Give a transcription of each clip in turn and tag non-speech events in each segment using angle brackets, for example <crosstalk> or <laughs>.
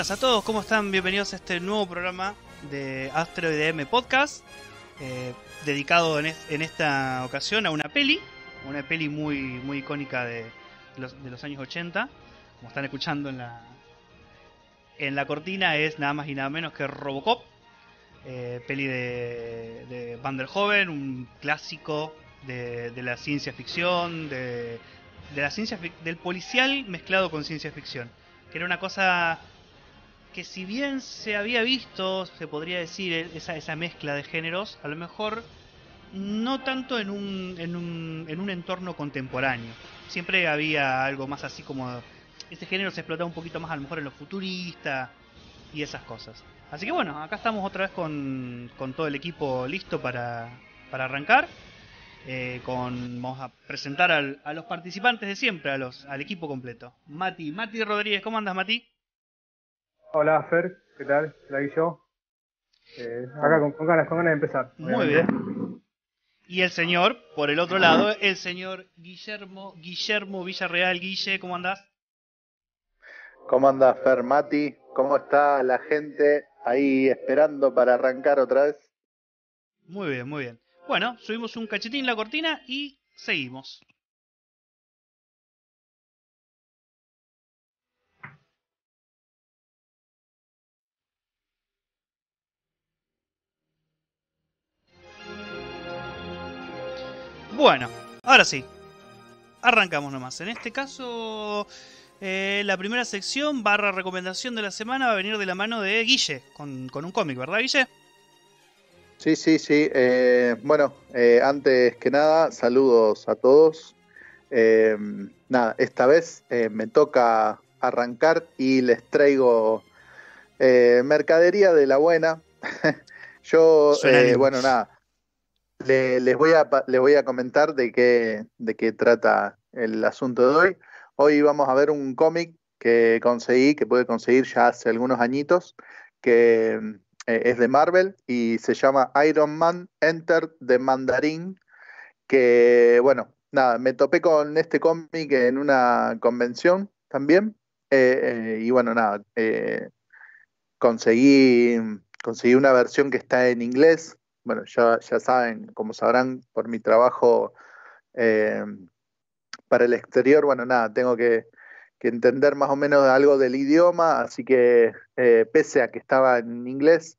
Hola a todos, ¿cómo están? Bienvenidos a este nuevo programa de Astro IDM Podcast, eh, dedicado en, esta ocasión a una peli, una peli muy, muy icónica de los, años 80, como están escuchando en la, en la cortina, es nada más y nada menos que Robocop, eh, peli de, de Van der Hoven, un clásico de, la ciencia ficción, de, de la ciencia del policial mezclado con ciencia ficción. Que era una cosa que si bien se había visto, se podría decir, e-, esa, esa mezcla de géneros, a lo mejor no tanto en un, en un, en un entorno contemporáneo. Siempre había algo más así como... Ese género se explotaba un poquito más a lo mejor en los futuristas y esas cosas. Así que bueno, acá estamos otra vez con, todo el equipo listo para, arrancar. Eh, con, vamos a presentar a los participantes de siempre, a los, al equipo completo. Mati, Mati Rodríguez, ¿cómo andas Mati? Hola, Fer, ¿qué tal? La yo. Eh, acá con, ganas, con ganas de empezar. Muy bien. Y el señor, por el otro lado, el señor Guillermo, Guillermo Villarreal, Guille, ¿cómo andás? ¿Cómo andás, Fer Mati? ¿Cómo está la gente ahí esperando para arrancar otra vez? Muy bien, muy bien. Bueno, subimos un cachetín la cortina y seguimos. Bueno, ahora sí. Arrancamos nomás. En este caso, eh, la primera sección barra recomendación de la semana va a venir de la mano de Guille, con, con un cómic, ¿verdad, Guille? Sí, sí, sí. Eh, bueno, eh, antes que nada, saludos a todos. nada, esta vez me toca arrancar y les traigo mercadería de la buena. <laughs> Yo, bueno, nada le, les, voy a, les voy a comentar de qué, de qué trata el asunto de hoy. Hoy vamos a ver un cómic que conseguí, que pude conseguir ya hace algunos añitos, que eh, es de Marvel y se llama Iron Man Enter the Mandarin, que bueno, nada, me topé con este cómic en una convención también eh, eh, y bueno, nada, conseguí, conseguí una versión que está en inglés, bueno, ya, saben, como sabrán por mi trabajo eh, para el exterior, bueno, nada, tengo que, entender más o menos algo del idioma, así que eh, pese a que estaba en inglés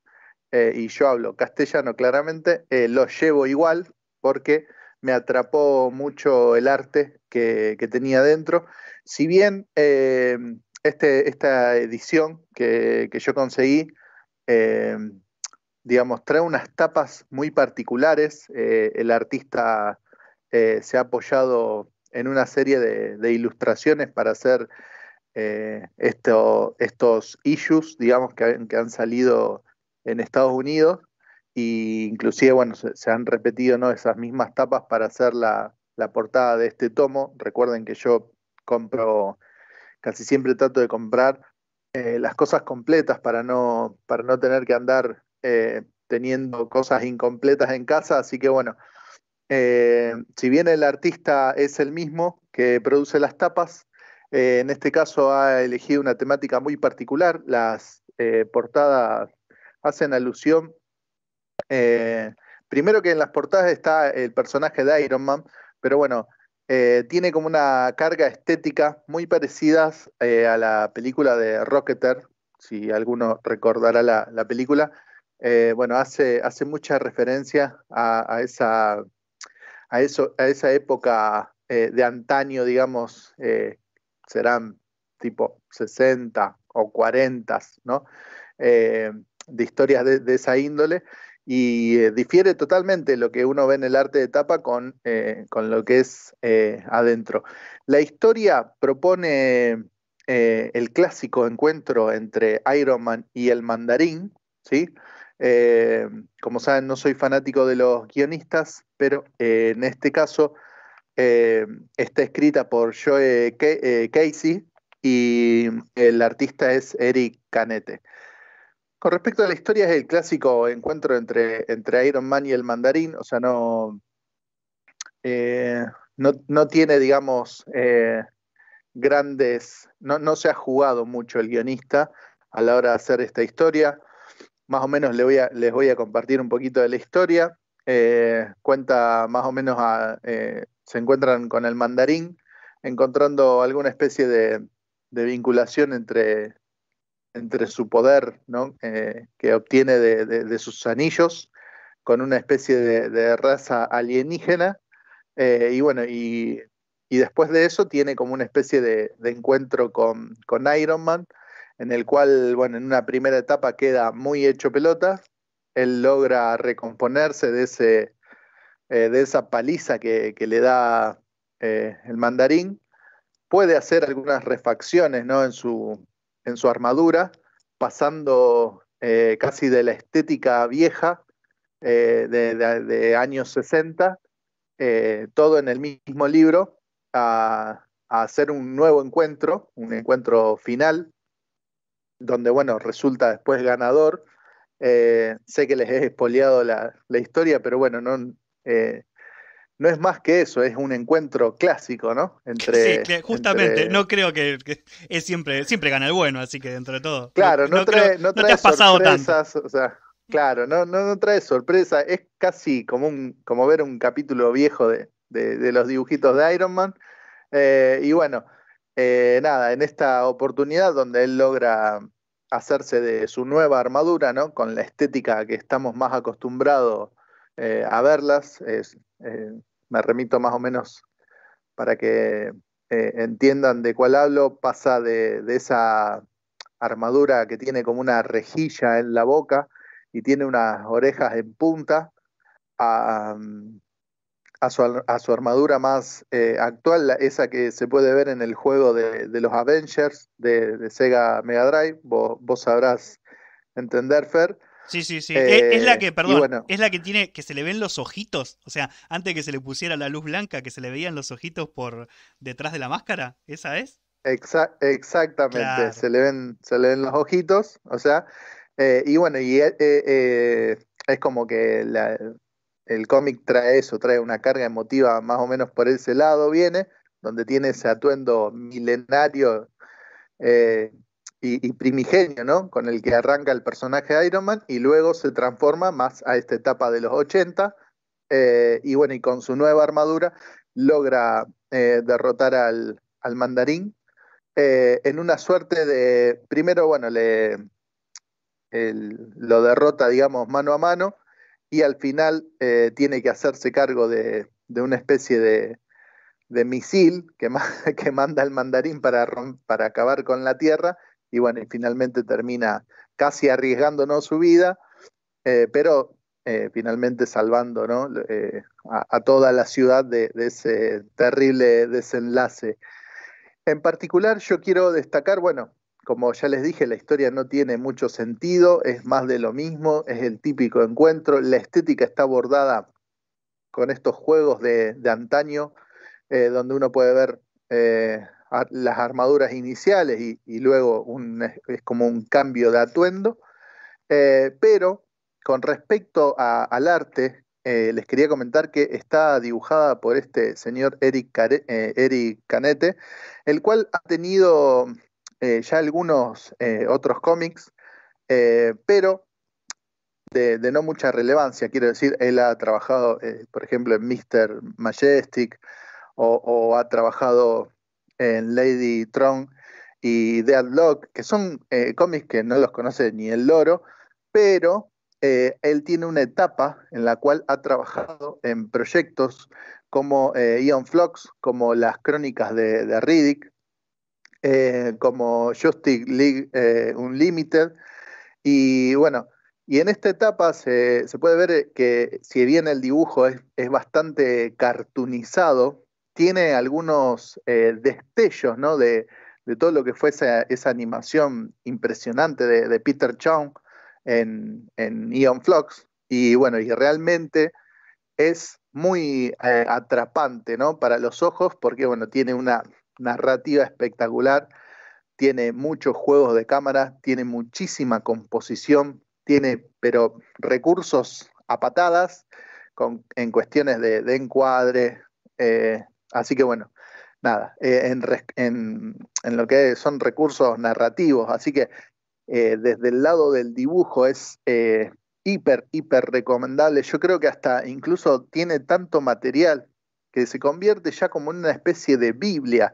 eh, y yo hablo castellano claramente, lo llevo igual porque me atrapó mucho el arte que, tenía dentro. Si bien este, esta edición que yo conseguí, trae unas tapas muy particulares. Eh, el artista eh, se ha apoyado en una serie de, ilustraciones para hacer eh, estos issues, digamos, que, han salido en Estados Unidos. E inclusive, bueno, se, han repetido ¿no? esas mismas tapas para hacer la, portada de este tomo. Recuerden que yo compro, casi siempre trato de comprar las cosas completas para no, para no tener que andar eh, teniendo cosas incompletas en casa, así que bueno, eh, si bien el artista es el mismo que produce las tapas, eh, en este caso ha elegido una temática muy particular, las portadas hacen alusión, primero que en las portadas está el personaje de Iron Man, pero bueno, tiene como una carga estética muy parecida a la película de Rocketer, si alguno recordará la película, eh, bueno, hace, mucha referencia a, esa, época eh, de antaño, digamos, eh, serán tipo 60 o 40, de historias de, esa índole y difiere totalmente lo que uno ve en el arte de tapa con, con lo que es adentro. La historia propone el clásico encuentro entre Iron Man y el mandarín, ¿sí? Eh, como saben, no soy fanático de los guionistas, pero eh, en este caso eh, está escrita por Joe Casey y el artista es Eric Canete. Con respecto a la historia, es el clásico encuentro entre, entre Iron Man y el mandarín, o sea, no, no, tiene, digamos, grandes, no, no se ha jugado mucho el guionista a la hora de hacer esta historia más o menos les voy a, les voy a compartir un poquito de la historia. Eh, cuenta más o menos, a, eh, se encuentran con el mandarín, encontrando alguna especie de, vinculación entre, entre su poder eh, que obtiene de, sus anillos con una especie de, raza alienígena. y bueno, y, después de eso tiene como una especie de, encuentro con, con Iron Man en el cual, bueno, en una primera etapa queda muy hecho pelota. Él logra recomponerse de, ese, eh, de esa paliza que, le da eh, el mandarín. Puede hacer algunas refacciones ¿no? en, su, armadura, pasando eh, casi de la estética vieja de, años 60, todo en el mismo libro, a hacer un nuevo encuentro, un encuentro final donde bueno, resulta después ganador. Eh, sé que les he expoliado la, historia, pero bueno, no, eh, no es más que eso, es un encuentro clásico, ¿no? Entre, sí, justamente, no creo que, es siempre, siempre gana el bueno, así que dentro de todo. Claro, no, trae, no trae, claro, no, no, trae sorpresa, es casi como, un, como ver un capítulo viejo de, los dibujitos de Iron Man. Eh, y bueno, eh, nada, en esta oportunidad donde él logra hacerse de su nueva armadura, ¿no? Con la estética que estamos más acostumbrados eh, a verlas, eh, me remito más o menos para que entiendan de cuál hablo, pasa de, esa armadura que tiene como una rejilla en la boca y tiene unas orejas en punta a, a su, armadura más eh, actual, esa que se puede ver en el juego de, los Avengers de, Sega Mega Drive, vos, sabrás entender, Fer. Sí, sí, sí. es la eh, que, perdón, es la que tiene, que se le ven los ojitos. O sea, antes que se le pusiera la luz blanca, que se le veían los ojitos por detrás de la máscara, ¿esa es? exactamente, se le ven, se le ven los ojitos, o sea, eh, y bueno, y es como que la, el cómic trae eso, trae una carga emotiva más o menos por ese lado viene, donde tiene ese atuendo milenario eh, y, primigenio, ¿no? Con el que arranca el personaje de Iron Man y luego se transforma más a esta etapa de los 80 eh, y bueno, y con su nueva armadura logra eh, derrotar al, mandarín en una suerte de, primero, bueno, le, lo derrota, digamos, mano a mano y al final eh, tiene que hacerse cargo de, una especie de, misil que, <laughs> que, manda el mandarín para, para acabar con la Tierra y bueno, y finalmente termina casi arriesgándonos su vida, eh, pero eh, finalmente salvando a, toda la ciudad de, de, ese terrible desenlace. En particular yo quiero destacar, bueno, como ya les dije, la historia no tiene mucho sentido, es más de lo mismo, es el típico encuentro. La estética está abordada con estos juegos de, antaño, eh, donde uno puede ver eh, las armaduras iniciales y, luego es como un cambio de atuendo. Eh, pero con respecto al arte, les quería comentar que está dibujada por este señor Eric, Eric Canete, el cual ha tenido eh, ya algunos eh, otros cómics, eh, pero de, no mucha relevancia. Quiero decir, él ha trabajado, por ejemplo, en Mr. Majestic o, ha trabajado en Lady Tron y Deadlock, que son cómics que no los conoce ni el loro, pero él tiene una etapa en la cual ha trabajado en proyectos como Ion Flux, como las crónicas de Riddick, eh, como Justice League eh, Unlimited. Y bueno, y en esta etapa se, puede ver eh, que si bien el dibujo es, bastante cartunizado, tiene algunos destellos ¿no? de, todo lo que fue esa, animación impresionante de, Peter Chong en, en Eon Flux. Y bueno, y realmente es muy atrapante ¿no? para los ojos porque bueno, tiene una narrativa espectacular, tiene muchos juegos de cámara, tiene muchísima composición, tiene, pero recursos a patadas en cuestiones de, de encuadre. Eh, así que bueno, nada, eh, en, en, en, lo que son recursos narrativos. Así que eh, desde el lado del dibujo es hiper, hiper recomendable. Yo creo que hasta incluso tiene tanto material que se convierte ya como en una especie de Biblia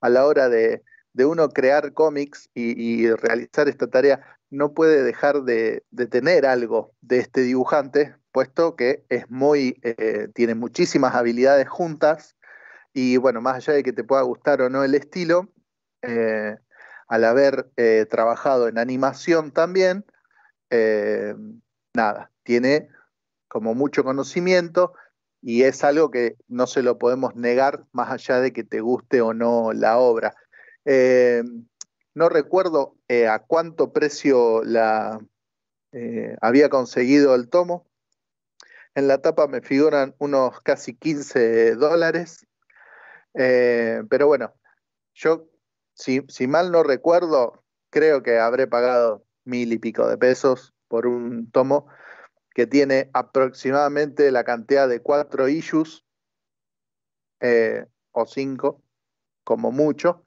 a la hora de, uno crear cómics y, realizar esta tarea, no puede dejar de, tener algo de este dibujante, puesto que es muy, eh, tiene muchísimas habilidades juntas y bueno, más allá de que te pueda gustar o no el estilo, eh, al haber eh, trabajado en animación también, nada, tiene como mucho conocimiento, y es algo que no se lo podemos negar más allá de que te guste o no la obra. Eh, no recuerdo eh, a cuánto precio la, eh, había conseguido el tomo. En la tapa me figuran unos casi 15 dólares, pero bueno, yo si mal no recuerdo, creo que habré pagado mil y pico de pesos por un tomo que tiene aproximadamente la cantidad de cuatro issues eh, o cinco, como mucho.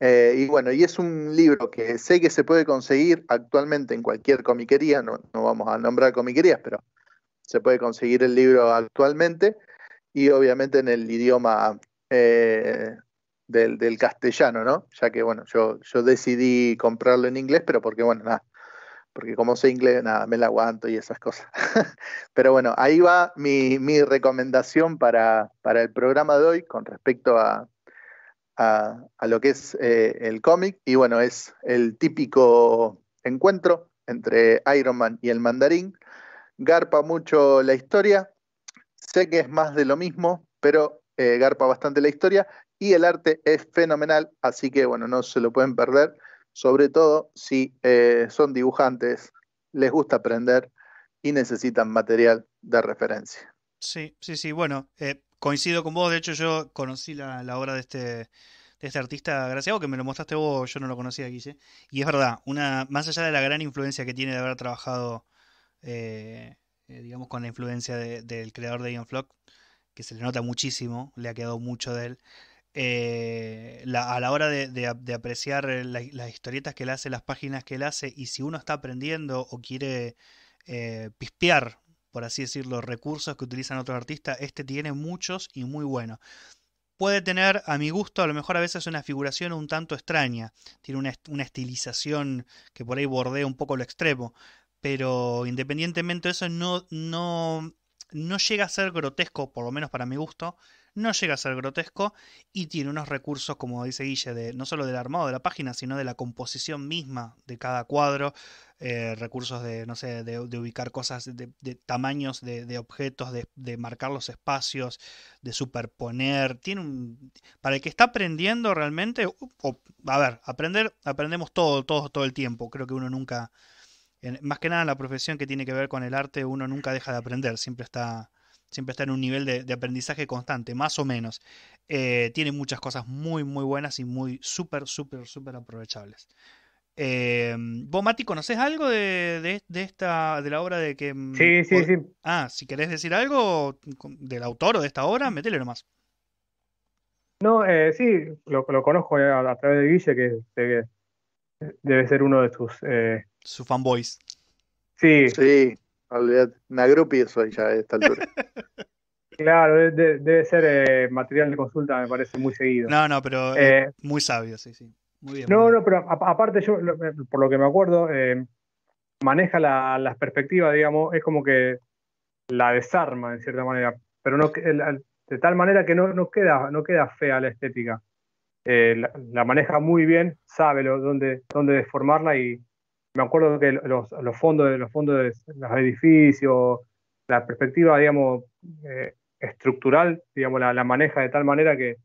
Eh, y bueno, y es un libro que sé que se puede conseguir actualmente en cualquier comiquería, no, no vamos a nombrar comiquerías, pero se puede conseguir el libro actualmente y obviamente en el idioma eh, del, castellano, ¿no? Ya que, bueno, yo, yo decidí comprarlo en inglés, pero porque, bueno, nada, porque como soy inglés, nada, me la aguanto y esas cosas. <laughs> Pero bueno, ahí va mi, recomendación para, el programa de hoy con respecto a, lo que es eh, el cómic. Y bueno, es el típico encuentro entre Iron Man y el mandarín. Garpa mucho la historia, sé que es más de lo mismo, pero eh, garpa bastante la historia y el arte es fenomenal, así que bueno, no se lo pueden perder sobre todo si eh, son dibujantes, les gusta aprender y necesitan material de referencia. Sí, sí, sí, bueno, eh, coincido con vos, de hecho yo conocí la, obra de este, de este artista Graciado, que me lo mostraste vos, yo no lo conocía, Guille, y es verdad, una, más allá de la gran influencia que tiene de haber trabajado, eh, digamos, con la influencia del creador de Ian Flock, que se le nota muchísimo, le ha quedado mucho de él, eh, a la hora de, apreciar eh, las historietas que le hace, las páginas que él hace, y si uno está aprendiendo o quiere eh, pispear, por así decirlo, recursos que utilizan otros artistas, este tiene muchos y muy buenos. Puede tener, a mi gusto, a lo mejor a veces una figuración un tanto extraña, tiene una, estilización que por ahí bordea un poco lo extremo, pero independientemente de eso no, no, no llega a ser grotesco, por lo menos para mi gusto, no llega a ser grotesco y tiene unos recursos, como dice Guille, de, no solo del armado de la página, sino de la composición misma de cada cuadro, eh, recursos de, no sé, de, ubicar cosas, de, tamaños de, objetos, de, marcar los espacios, de superponer. Tiene Para el que está aprendiendo realmente, a ver, aprender, aprendemos todo, todo, todo el tiempo. Creo que uno nunca... más que nada en la profesión que tiene que ver con el arte, uno nunca deja de aprender, siempre está siempre está en un nivel de, aprendizaje constante, más o menos. Eh, tiene muchas cosas muy, muy buenas y muy súper, súper, súper aprovechables. Eh, ¿Vos, Mati, conoces algo de, esta de la obra de que. Mm, sí, sí, sí. Ah, si querés decir algo del autor o de esta obra, metele nomás. No, eh, sí, lo, conozco eh, a, través de Guille, que debe, ser uno de sus. Sus fanboys. Sí. Sí me Una eso ya a esta altura. <laughs> Claro, debe ser eh, material de consulta, me parece muy seguido. No, no, pero eh, eh, muy sabio, sí, sí. Muy bien. No, no, pero aparte yo, por lo que me acuerdo, maneja las perspectivas, digamos, es como que la desarma en cierta manera, pero no de tal manera que no, queda, no queda fea la estética. La, maneja muy bien, sabe lo, dónde, dónde deformarla y, me acuerdo que los, fondos de los fondos los edificios, la perspectiva, digamos, eh, estructural, digamos, la, maneja de tal manera que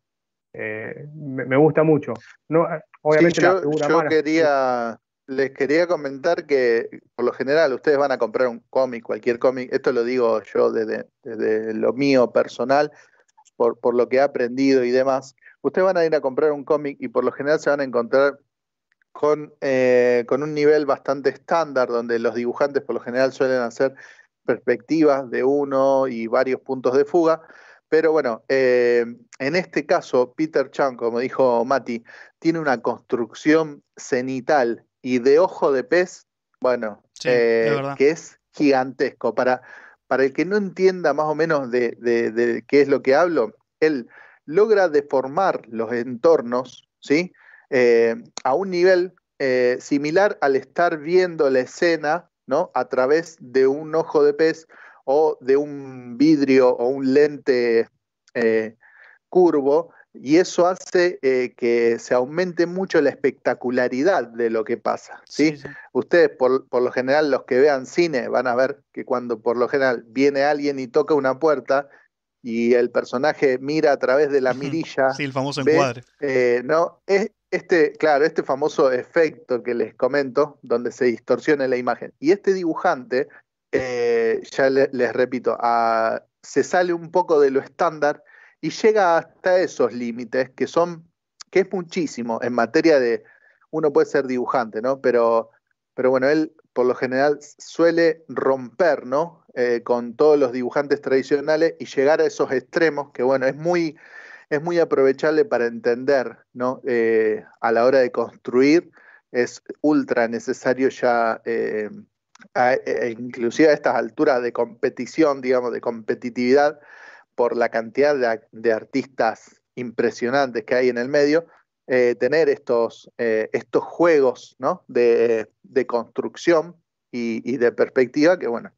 eh, me, gusta mucho. No, eh, obviamente sí, yo, quería, les quería comentar que por lo general ustedes van a comprar un cómic, cualquier cómic, esto lo digo yo desde, lo mío personal, por, por lo que he aprendido y demás. Ustedes van a ir a comprar un cómic y por lo general se van a encontrar eh, con, un nivel bastante estándar, donde los dibujantes por lo general suelen hacer perspectivas de uno y varios puntos de fuga. Pero bueno, eh, en este caso, Peter Chan, como dijo Mati, tiene una construcción cenital y de ojo de pez, bueno, eh, que es gigantesco. Para, para el que no entienda más o menos de qué es lo que hablo, él logra deformar los entornos, ¿sí? Eh, a un nivel eh, similar al estar viendo la escena ¿no? a través de un ojo de pez o de un vidrio o un lente eh, curvo, y eso hace que se aumente mucho la espectacularidad de lo que pasa. ¿sí? Ustedes, por, lo general, los que vean cine, van a ver que cuando por lo general viene alguien y toca una puerta y el personaje mira a través de la <laughs> mirilla. Sí, el famoso no, es, este, claro, este famoso efecto que les comento, donde se distorsiona la imagen. Y este dibujante, eh, ya les repito, se sale un poco de lo estándar y llega hasta esos límites que son, que es muchísimo en materia de, uno puede ser dibujante, ¿no? Pero, pero bueno, él por lo general suele romper, ¿no? Eh, con todos los dibujantes tradicionales y llegar a esos extremos, que bueno, es muy es muy aprovechable para entender, ¿no? Eh, a la hora de construir es ultra necesario ya, eh, eh, inclusive a estas alturas de competición, digamos, de competitividad, por la cantidad de, artistas impresionantes que hay en el medio, tener estos, estos juegos ¿no? de, construcción y, y de perspectiva que, bueno,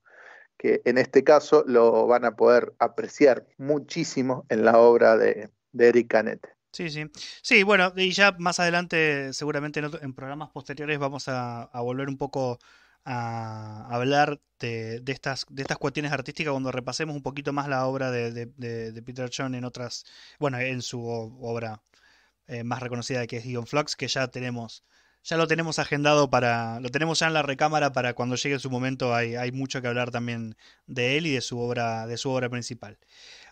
que en este caso lo van a poder apreciar muchísimo en la obra de, de Eric Canet. Sí, sí. Sí, bueno, y ya más adelante, seguramente en, programas posteriores, vamos a, volver un poco a hablar de, de, estas, de estas cuestiones artísticas cuando repasemos un poquito más la obra de, Peter John en otras, bueno, en su obra eh, más reconocida que es Ion Flux, que ya tenemos ya lo tenemos agendado para, lo tenemos ya en la recámara para cuando llegue su momento, hay, hay mucho que hablar también de él y de su obra, de su obra principal.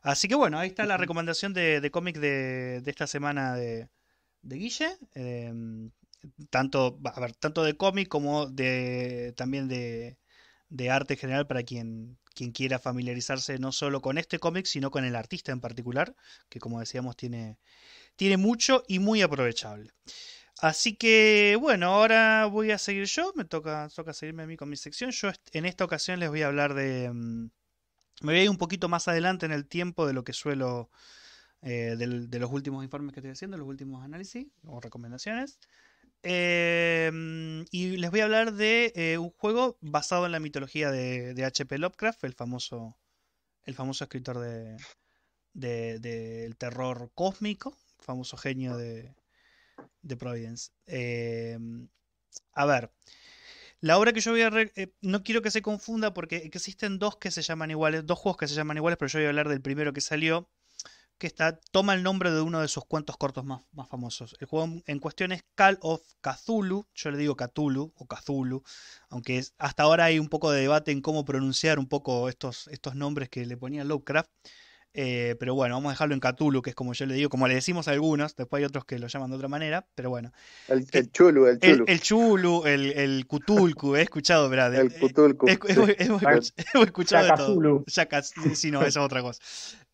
Así que bueno, ahí está la recomendación de, de cómic de, esta semana de, Guille. Em, tanto, tanto de cómic como de también de, de arte general para quien, quien quiera familiarizarse no solo con este cómic, sino con el artista en particular, que como decíamos tiene, tiene mucho y muy aprovechable. Así que bueno, ahora voy a seguir yo, me toca, toca seguirme a mí con mi sección. Yo en esta ocasión les voy a hablar de... Mm, me voy a ir un poquito más adelante en el tiempo de lo que suelo, eh, de, los últimos informes que estoy haciendo, los últimos análisis o recomendaciones. Eh, mm, y les voy a hablar de eh, un juego basado en la mitología de, H.P. Lovecraft, el famoso, el famoso escritor del de, terror cósmico, famoso genio de, de Providence. Em, a ver, la obra que yo voy a... Eh, no quiero que se confunda porque existen dos que se llaman iguales, dos juegos que se llaman iguales, pero yo voy a hablar del primero que salió, que está, toma el nombre de uno de sus cuentos cortos más, más famosos. El juego en cuestión es Call of Cthulhu, yo le digo Cthulhu o Cthulhu, aunque hasta ahora hay un poco de debate en cómo pronunciar un poco estos, estos nombres que le ponía Lovecraft. Eh, pero bueno, vamos a dejarlo en Catulu que es como yo le digo, como le decimos a algunos, después hay otros que lo llaman de otra manera, pero bueno. El, eh, Chulu, el Chulu. El, Chulu, el, Cutulcu, he escuchado, ¿verdad? El eh, Cutulcu. He, escuchado todo. no, esa es otra cosa.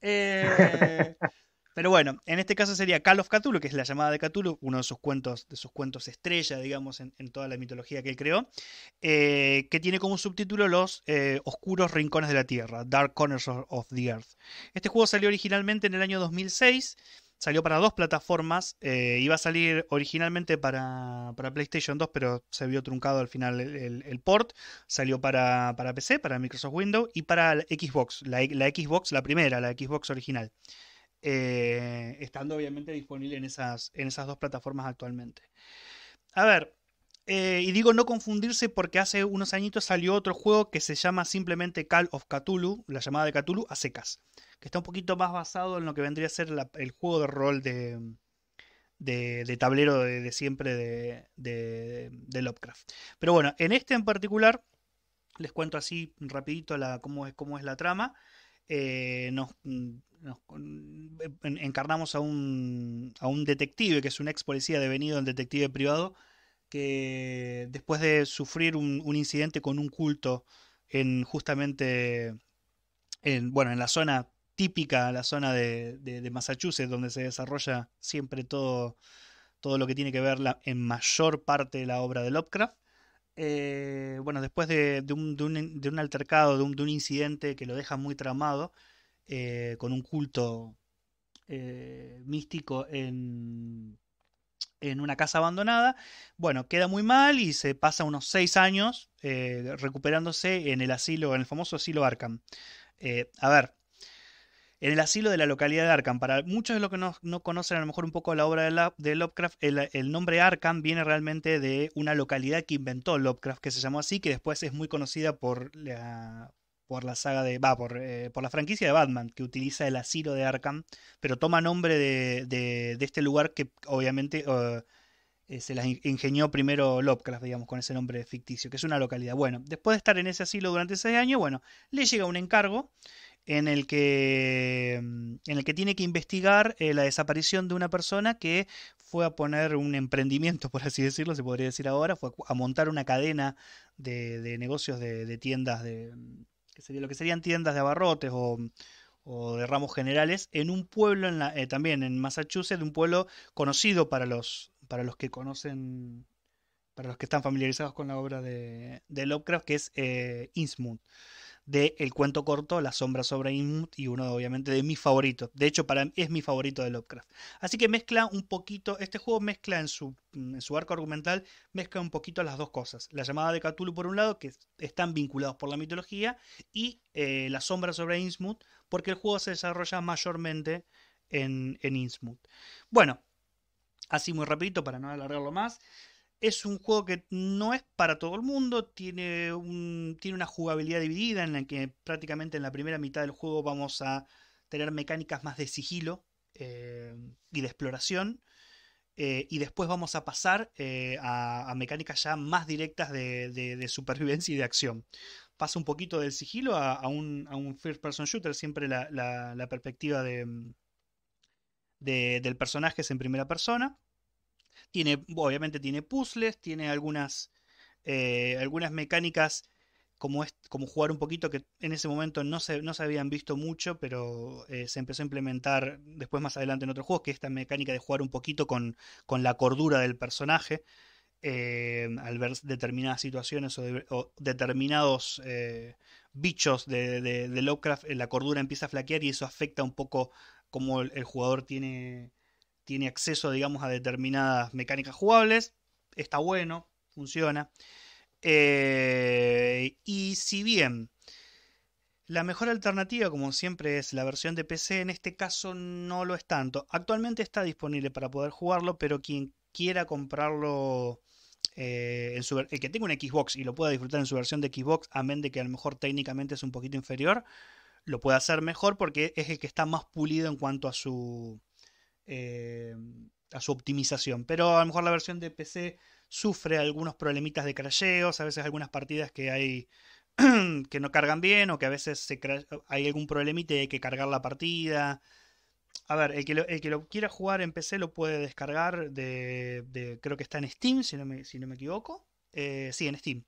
<laughs> Pero bueno, en este caso sería Call of Cthulhu, que es la llamada de Cthulhu, uno de sus cuentos, de sus cuentos estrella, digamos, en, toda la mitología que él creó, eh, que tiene como subtítulo Los eh, Oscuros Rincones de la Tierra, Dark Corners of the Earth. Este juego salió originalmente en el año 2006 salió para dos plataformas. Eh, iba a salir originalmente para, PlayStation 2, pero se vio truncado al final el, port. Salió para, PC, para Microsoft Windows y para Xbox, la Xbox, la primera, la Xbox original. Eh, estando obviamente disponible en esas, en esas dos plataformas actualmente. A ver, eh, y digo no confundirse porque hace unos añitos salió otro juego que se llama simplemente Call of Cthulhu, la llamada de Cthulhu a secas, que está un poquito más basado en lo que vendría a ser el juego de rol de, de, tablero de, siempre de, Lovecraft. Pero bueno, en este en particular, les cuento así rapidito la, cómo, es, cómo es la trama. Eh, nos, mm, encarnamos a un, detective, que es un ex policía devenido en detective privado, que después de sufrir un, incidente con un culto en justamente, en, bueno, en la zona típica, la zona de, Massachusetts, donde se desarrolla siempre todo, todo lo que tiene que ver en mayor parte de la obra de Lovecraft. Eh, bueno, después de un, altercado, de un, de un incidente que lo deja muy tramado, eh, con un culto eh, místico en, en una casa abandonada. Bueno, queda muy mal y se pasa unos seis años eh, recuperándose en el asilo, en el famoso asilo Arkham. a ver, en el asilo de la localidad de Arkham, para muchos de los que no, conocen a lo mejor un poco la obra de, Lovecraft, el, el, nombre Arkham viene realmente de una localidad que inventó Lovecraft, que se llamó así, que después es muy conocida por la, por la saga de. Va, eh, por, la franquicia de Batman, que utiliza el asilo de Arkham, pero toma nombre de, este lugar que obviamente eh, eh, se las ingenió primero Lovecraft, digamos, con ese nombre ficticio, que es una localidad. Bueno, después de estar en ese asilo durante seis años, bueno, le llega un encargo en el que, mm, tiene que investigar la desaparición de una persona que fue a poner un emprendimiento, <laughs> por así decirlo, se podría decir ahora, fue a montar una cadena de, negocios de tiendas de, mm, que sería lo que serían tiendas de abarrotes o, de ramos generales, en un pueblo en la, eh, también en Massachusetts, un pueblo conocido para los, para los que conocen, para los que están familiarizados con la obra de, de Lovecraft, que es eh, Innsmouth de el cuento corto La sombra sobre Inmut y uno obviamente de mis favoritos. De hecho, para es mi favorito de Lovecraft. Así que mezcla un poquito, este juego mezcla en su, mm, en su arco argumental, mezcla un poquito las dos cosas. La llamada de Cthulhu por un lado, que están vinculados por la mitología, y eh, La sombra sobre Innsmouth, porque el juego se desarrolla mayormente en, en Innsmouth. Bueno, así muy rapidito para no alargarlo más. Es un juego que no es para todo el mundo, tiene, un, tiene una jugabilidad dividida en la que prácticamente en la primera mitad del juego vamos a tener mecánicas más de sigilo eh, y de exploración. Eh, y después vamos a pasar eh, a, mecánicas ya más directas de, supervivencia y de acción. Pasa un poquito del sigilo a, un, first person shooter, siempre la, perspectiva de, del personaje es en primera persona obviamente tiene puzzles, tiene algunas, eh, algunas mecánicas como, es, como jugar un poquito que en ese momento no se, no se habían visto mucho, pero eh, se empezó a implementar después más adelante en otros juegos, que esta mecánica de jugar un poquito con, la cordura del personaje. Eh, al ver determinadas situaciones o, determinados bichos de, de, Lovecraft, la cordura empieza a flaquear y eso afecta un poco cómo el jugador tiene tiene acceso, digamos, a determinadas mecánicas jugables. Está bueno, funciona. Eh, y si bien la mejor alternativa, como siempre, es la versión de PC, en este caso no lo es tanto. Actualmente está disponible para poder jugarlo, pero quien quiera comprarlo, eh, en su, el que tenga un Xbox y lo pueda disfrutar en su versión de Xbox, amén de que a lo mejor técnicamente es un poquito inferior, lo puede hacer mejor porque es el que está más pulido en cuanto a su eh, a su optimización. Pero a lo mejor la versión de PC sufre algunos problemitas de crasheos, a veces algunas partidas que hay <clears throat> que no cargan bien o que a veces hay algún problemita y hay que cargar la partida. A ver, el que, lo, quiera jugar en PC lo puede descargar de, creo que está en Steam, si no me, si no me equivoco. Eh, sí, en Steam.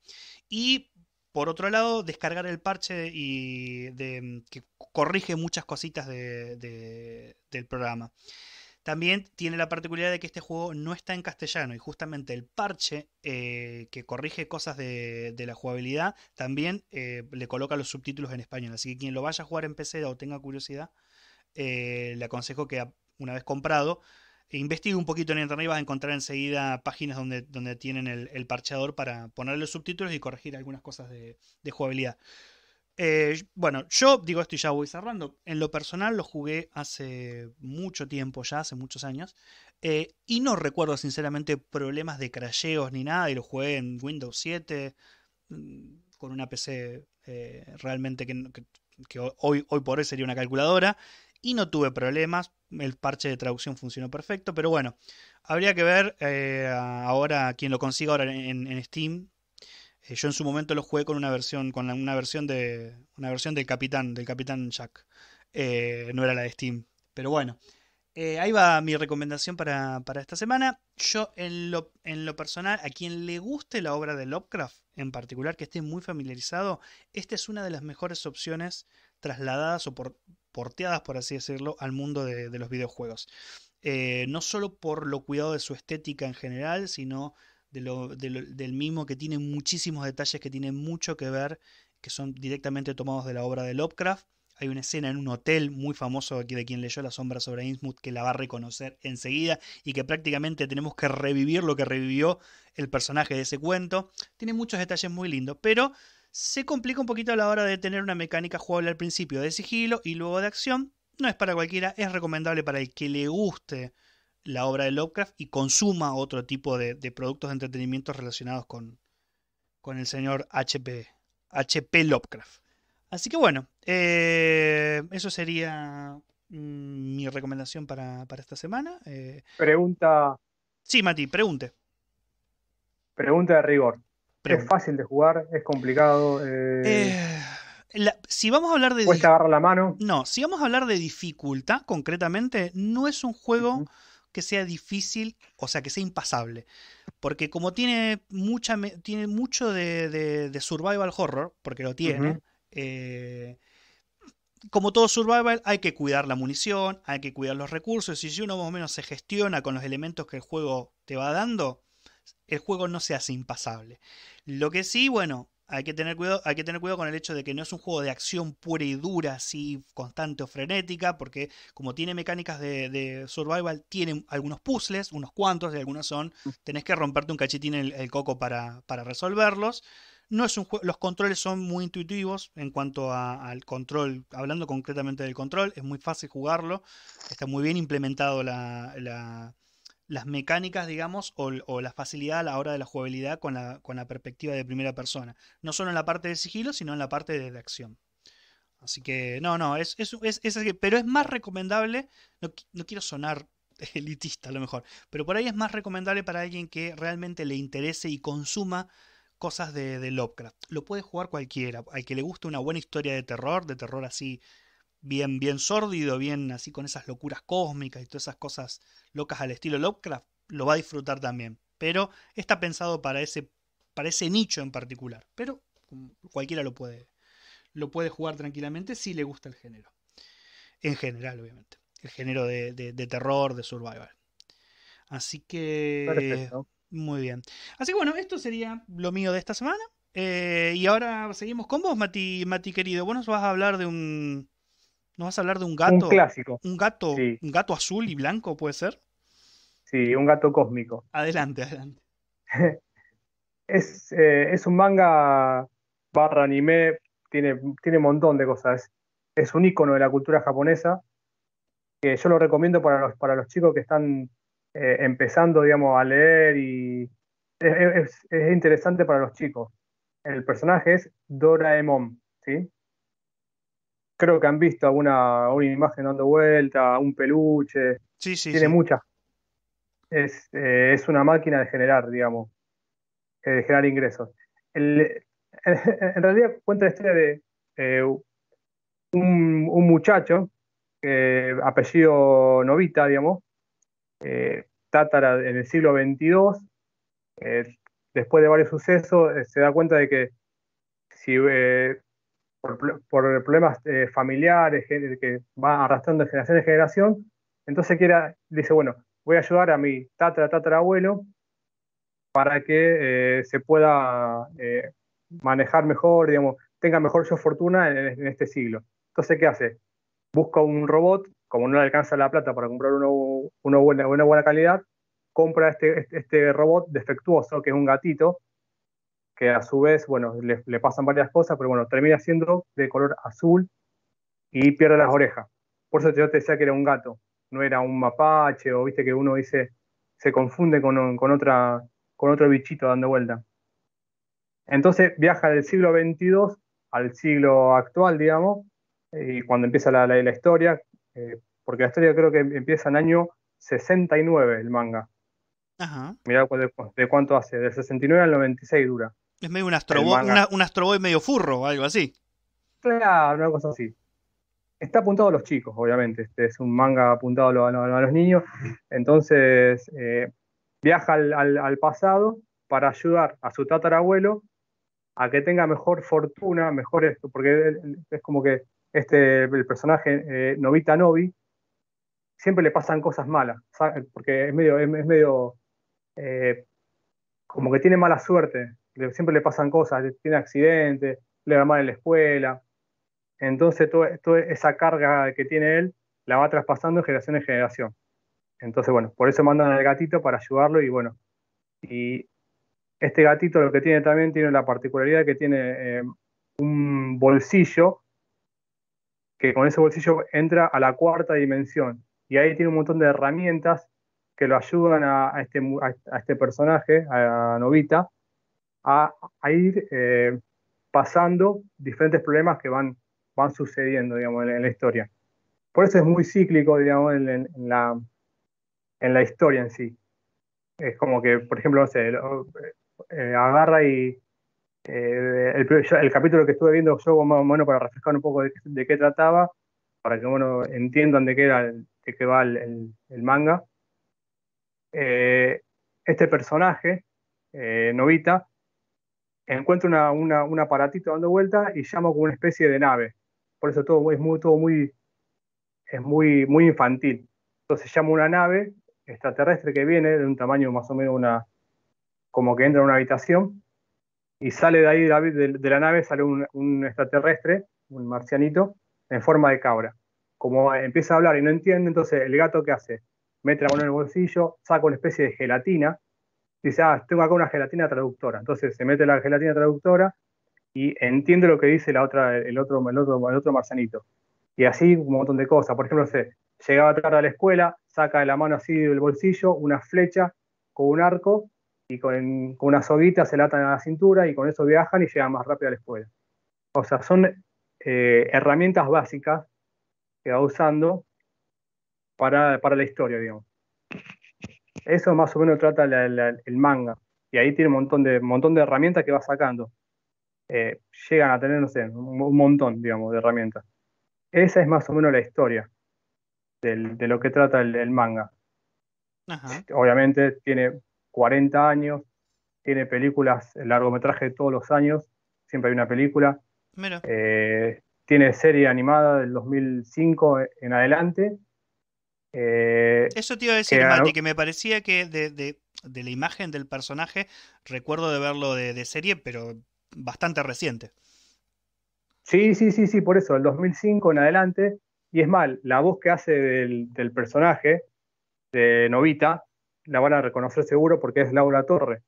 Y por otro lado, descargar el parche y que corrige muchas cositas del programa. También tiene la particularidad de que este juego no está en castellano y justamente el parche eh, que corrige cosas de, la jugabilidad también eh, le coloca los subtítulos en español. Así que quien lo vaya a jugar en PC o tenga curiosidad, eh, le aconsejo que una vez comprado, investigue un poquito en internet y vas a encontrar enseguida páginas donde, donde tienen el, parcheador para ponerle los subtítulos y corregir algunas cosas de, de jugabilidad. Eh, bueno, yo digo esto y ya voy cerrando. En lo personal lo jugué hace mucho tiempo ya, hace muchos años. Eh, y no recuerdo sinceramente problemas de crasheos ni nada. Y lo jugué en Windows 7 mm, con una PC eh, realmente que, hoy, hoy por hoy sería una calculadora. Y no tuve problemas. El parche de traducción funcionó perfecto. Pero bueno, habría que ver ahora quien lo consiga ahora en Steam eh, yo en su momento lo jugué con una versión, con una versión de. Una versión del Capitán, del Capitán Jack. Eh, no era la de Steam. Pero bueno. Eh, ahí va mi recomendación para, esta semana. Yo, en lo, en lo, personal, a quien le guste la obra de Lovecraft, en particular, que esté muy familiarizado, esta es una de las mejores opciones trasladadas o porteadas, por así decirlo, al mundo de, los videojuegos. no solo por lo cuidado de su estética en general, sino del mismo que tiene muchísimos detalles que tienen mucho que ver, que son directamente tomados de la obra de Lovecraft. Hay una escena en un hotel muy famoso de quien leyó La sombra sobre Innsmouth que la va a reconocer enseguida y que prácticamente tenemos que revivir lo que revivió el personaje de ese cuento. Tiene muchos detalles muy lindos, pero se complica un poquito a la hora de tener una mecánica jugable al principio de sigilo y luego de acción. No es para cualquiera, es recomendable para el que le guste la obra de Lovecraft y consuma otro tipo de, productos de entretenimiento relacionados con, el señor HP, HP Lovecraft. Así que bueno, eh, eso sería mm, mi recomendación para, esta semana. Eh, pregunta. Sí, Mati, pregunte. Pregunta de rigor. ¿Es fácil de jugar? ¿Es complicado? Eh, si vamos a hablar de. la mano. No, si vamos a hablar de dificultad, concretamente, no es un juego que sea difícil, o sea, que sea impasable. Porque como tiene, mucha, tiene mucho de, survival horror, porque lo tiene, eh, como todo survival hay que cuidar la munición, hay que cuidar los recursos, y si uno más o menos se gestiona con los elementos que el juego te va dando, el juego no se hace impasable. Lo que sí, bueno, hay que, tener cuidado, hay que tener cuidado con el hecho de que no es un juego de acción pura y dura, así constante o frenética, porque como tiene mecánicas de, survival, tiene algunos puzzles, unos cuantos, y algunos son, mm. tenés que romperte un cachetín el, coco para, resolverlos. No es un los controles son muy intuitivos en cuanto al control, hablando concretamente del control, es muy fácil jugarlo, está muy bien implementado la las mecánicas, digamos, o, la facilidad a la hora de la jugabilidad con la, perspectiva de primera persona. No solo en la parte de sigilo, sino en la parte de, acción. Así que, no, no, es, es, es, pero es más recomendable, no, quiero sonar <laughs> elitista a lo mejor, pero por ahí es más recomendable para alguien que realmente le interese y consuma cosas de, de Lovecraft. Lo puede jugar cualquiera, al que le guste una buena historia de terror, de terror así bien, bien sórdido, bien así con esas locuras cósmicas y todas esas cosas locas al estilo Lovecraft, lo va a disfrutar también. Pero está pensado para ese, para ese nicho en particular. Pero mm, cualquiera lo puede, lo puede jugar tranquilamente si le gusta el género. En general, obviamente. El género de, de, terror, de survival. Así que... Muy bien. Así que bueno, esto sería lo mío de esta semana. Eh, y ahora seguimos con vos, Mati, Mati querido. Vos nos vas a hablar de un, ¿No vas a hablar de un gato? Un clásico. Un gato, un gato azul y blanco, ¿puede ser? Sí, un gato cósmico. Adelante, adelante. <laughs> Eh, es, un manga barra anime, tiene, tiene un montón de cosas. Es, un icono de la cultura japonesa. Que yo lo recomiendo para los, para los chicos que están eh, empezando, digamos, a leer y es, es interesante para los chicos. El personaje es Doraemon, ¿sí? creo que han visto alguna una imagen dando vuelta, un peluche. Sí, sí. Tiene muchas. Eh, es, una máquina de generar, digamos, eh, de generar ingresos. <laughs> en, realidad cuenta la historia de eh, un, muchacho, apellido Novita, digamos, tátara en el siglo XXII, después de varios sucesos, se da cuenta de que si por, eh, problemas eh, familiares eh, que, va arrastrando de generación en generación. Entonces quiere dice, bueno, voy a ayudar a mi tatara, abuelo para que se pueda manejar mejor, digamos, tenga mejor su fortuna en, este siglo. Entonces, ¿qué hace? Busca un robot, como no le alcanza la plata para comprar uno, uno buena, una buena calidad, compra este, este, este robot defectuoso, que es un gatito, que a su vez, bueno, le, pasan varias cosas, pero bueno, termina siendo de color azul y pierde las orejas. Por eso yo te decía que era un gato, no era un mapache o viste que uno dice, se confunde con, otra, con otro bichito dando vuelta. Entonces viaja del siglo XXII al siglo actual, digamos, y cuando empieza la, la, historia, eh, porque la historia creo que empieza en el año 69 el manga. Ajá. Mirá de, cuánto hace, del 69 al 96 dura. Es medio un astroboy, un medio furro algo así. Claro, una cosa así. Está apuntado a los chicos, obviamente. Este es un manga apuntado a, los niños. Entonces, eh, viaja al, pasado para ayudar a su tatarabuelo a que tenga mejor fortuna, mejor esto, porque es como que este, el personaje eh, Novita Novi siempre le pasan cosas malas, porque es medio, es, medio eh, como que tiene mala suerte siempre le pasan cosas, tiene accidentes, le va mal en la escuela. Entonces, toda, esa carga que tiene él la va traspasando de generación en generación. Entonces, bueno, por eso mandan al gatito para ayudarlo y bueno. Y este gatito lo que tiene también tiene la particularidad que tiene eh, un bolsillo que con ese bolsillo entra a la cuarta dimensión y ahí tiene un montón de herramientas que lo ayudan a, a, este, a este, personaje, a Novita, a, ir eh, pasando diferentes problemas que van, van sucediendo digamos, en, la historia. Por eso es muy cíclico digamos, en, la, historia en sí. Es como que, por ejemplo, no sé, eh, agarra y eh, el, capítulo que estuve viendo yo, bueno, para refrescar un poco de, qué trataba, para que uno entiendan de qué, era, de qué va el, manga. este personaje, Novita, Encuentro un aparatito dando vuelta y llamo como una especie de nave. Por eso todo es muy, todo muy, es muy, muy infantil. Entonces llama una nave extraterrestre que viene de un tamaño más o menos una, como que entra en una habitación y sale de ahí de la, nave, sale un, un, extraterrestre, un marcianito, en forma de cabra. Como empieza a hablar y no entiende, entonces el gato qué hace? Mete la mano en el bolsillo, saca una especie de gelatina dice, ah, tengo acá una gelatina traductora. Entonces se mete la gelatina traductora y entiende lo que dice la otra, el, otro, el, marcianito. Y así un montón de cosas. Por ejemplo, se llegaba tarde a la escuela, saca de la mano así del bolsillo una flecha con un arco y con, una soguita se la atan a la cintura y con eso viajan y llegan más rápido a la escuela. O sea, son eh, herramientas básicas que va usando para, para la historia, digamos eso más o menos trata el manga. Y ahí tiene un montón de, montón de herramientas que va sacando. Eh, llegan a tener, no sé, un, montón, digamos, de herramientas. Esa es más o menos la historia de lo que trata el, manga. Obviamente tiene 40 años, tiene películas, largometraje todos los años, siempre hay una película. Eh, tiene serie animada del 2005 en adelante eh, eso te iba a decir, que, Mati, que me parecía que de, la imagen del personaje, recuerdo de verlo de, serie, pero bastante reciente. Sí, sí, sí, sí, por eso, el 2005 en adelante. Y es mal, la voz que hace del, personaje, de Novita, la van a reconocer seguro porque es Laura Torre.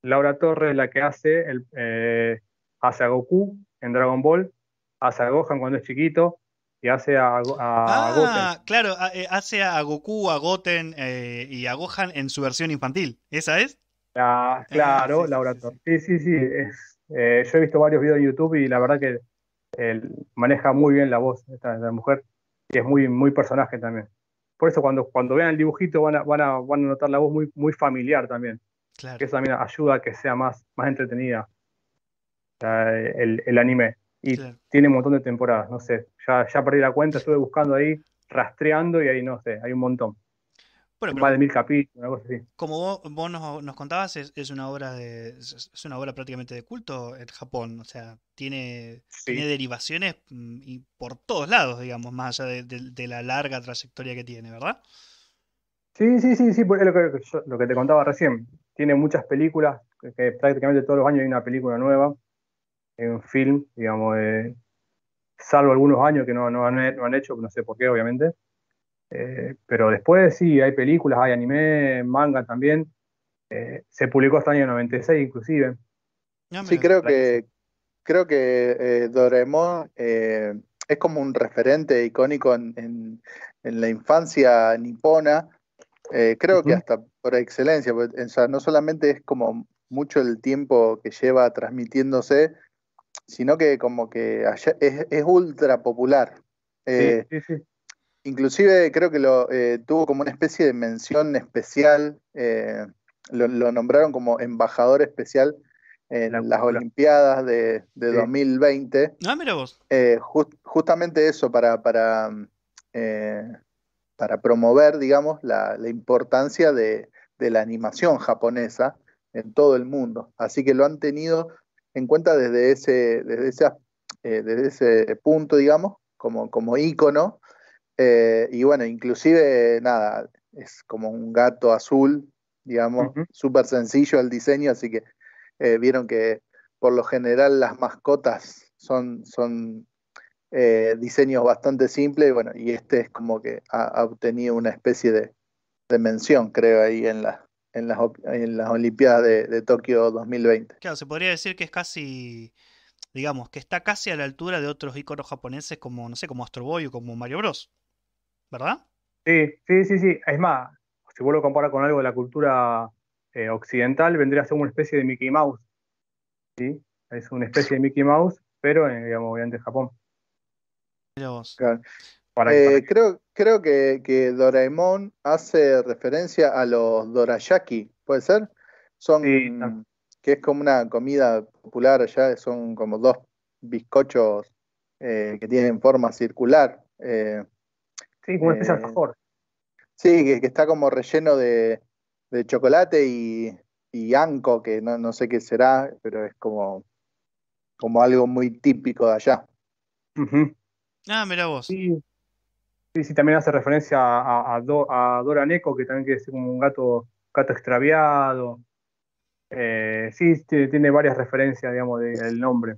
Laura Torre es la que hace, el, eh, hace a Goku en Dragon Ball, hace a Gohan cuando es chiquito, y hace a, ah, Claro, eh, hace a Goku, a Goten eh, y a Gohan en su versión infantil. ¿Esa es? Ah, ah, claro, Laura. sí, Sí, sí, sí. Eh, yo he visto varios videos de YouTube y la verdad que él maneja muy bien la voz esta, la mujer y es muy, muy personaje también. Por eso cuando, cuando vean el dibujito van a, a, notar la voz muy, muy familiar también. Claro. Que eso también ayuda a que sea más, más entretenida el anime. Y tiene un montón de temporadas, no sé. Ya, ya perdí la cuenta, estuve buscando ahí, rastreando y ahí no sé, hay un montón. de mil capítulos, una así. Como vos, nos, contabas, es, una obra de, es una obra prácticamente de culto en Japón. O sea, tiene, derivaciones mm, y por todos lados, digamos, más allá de, la larga trayectoria que tiene, ¿verdad? Sí, sí, sí, sí, es lo que, lo que te contaba recién. Tiene muchas películas, que prácticamente todos los años hay una película nueva en film, digamos, eh, salvo algunos años que no, no, han, no, hecho, no sé por qué, obviamente. Eh, pero después sí, hay películas, hay anime, manga también. Eh, se publicó hasta el año 96 inclusive. Ah, sí, creo que, creo que Doremon es como un referente icónico en, en, la infancia nipona. creo que hasta por excelencia, no solamente es como mucho el tiempo que lleva transmitiéndose, sino que como que es, ultra popular. Eh, inclusive creo que lo eh, tuvo como una especie de mención especial, eh, lo, nombraron como embajador especial en las Olimpiadas de, 2020. Ah, mira vos. justamente eso, para, para, promover, digamos, la, importancia de, de la animación japonesa en todo el mundo. Así que lo han tenido en cuenta desde ese, desde ese, eh, desde ese punto, digamos, como, como ícono. Eh, y bueno, inclusive, nada, es como un gato azul, digamos, super súper sencillo el diseño, así que eh, vieron que por lo general las mascotas son, son diseños bastante simples, y bueno, y este es como que ha, obtenido una especie de, de, mención, creo, ahí en, la, en las, Olimpiadas de, Tokio 2020. Claro, se podría decir que es casi, digamos, que está casi a la altura de otros íconos japoneses como, no sé, como Astro Boy o como Mario Bros. ¿Verdad? Sí, sí, sí, sí. Es más, si vuelvo a comparar con algo de la cultura eh, occidental, vendría a ser una especie de Mickey Mouse. ¿sí? Es una especie de Mickey Mouse, pero en, eh, digamos, obviamente Japón. Claro. Eh, creo, creo que, Doraemon hace referencia a los dorayaki, ¿puede ser? Son que es como una comida popular allá, son como dos bizcochos eh, que tienen forma circular. Eh, sí, como Sí, que, está como relleno de, chocolate y, y, anco, que no, no sé qué será, pero es como, como algo muy típico de allá. Ah, mira vos. Sí, Sí, sí, también hace referencia a, a, que también quiere decir como un gato, gato extraviado. Eh, sí, tiene varias referencias, digamos, del nombre.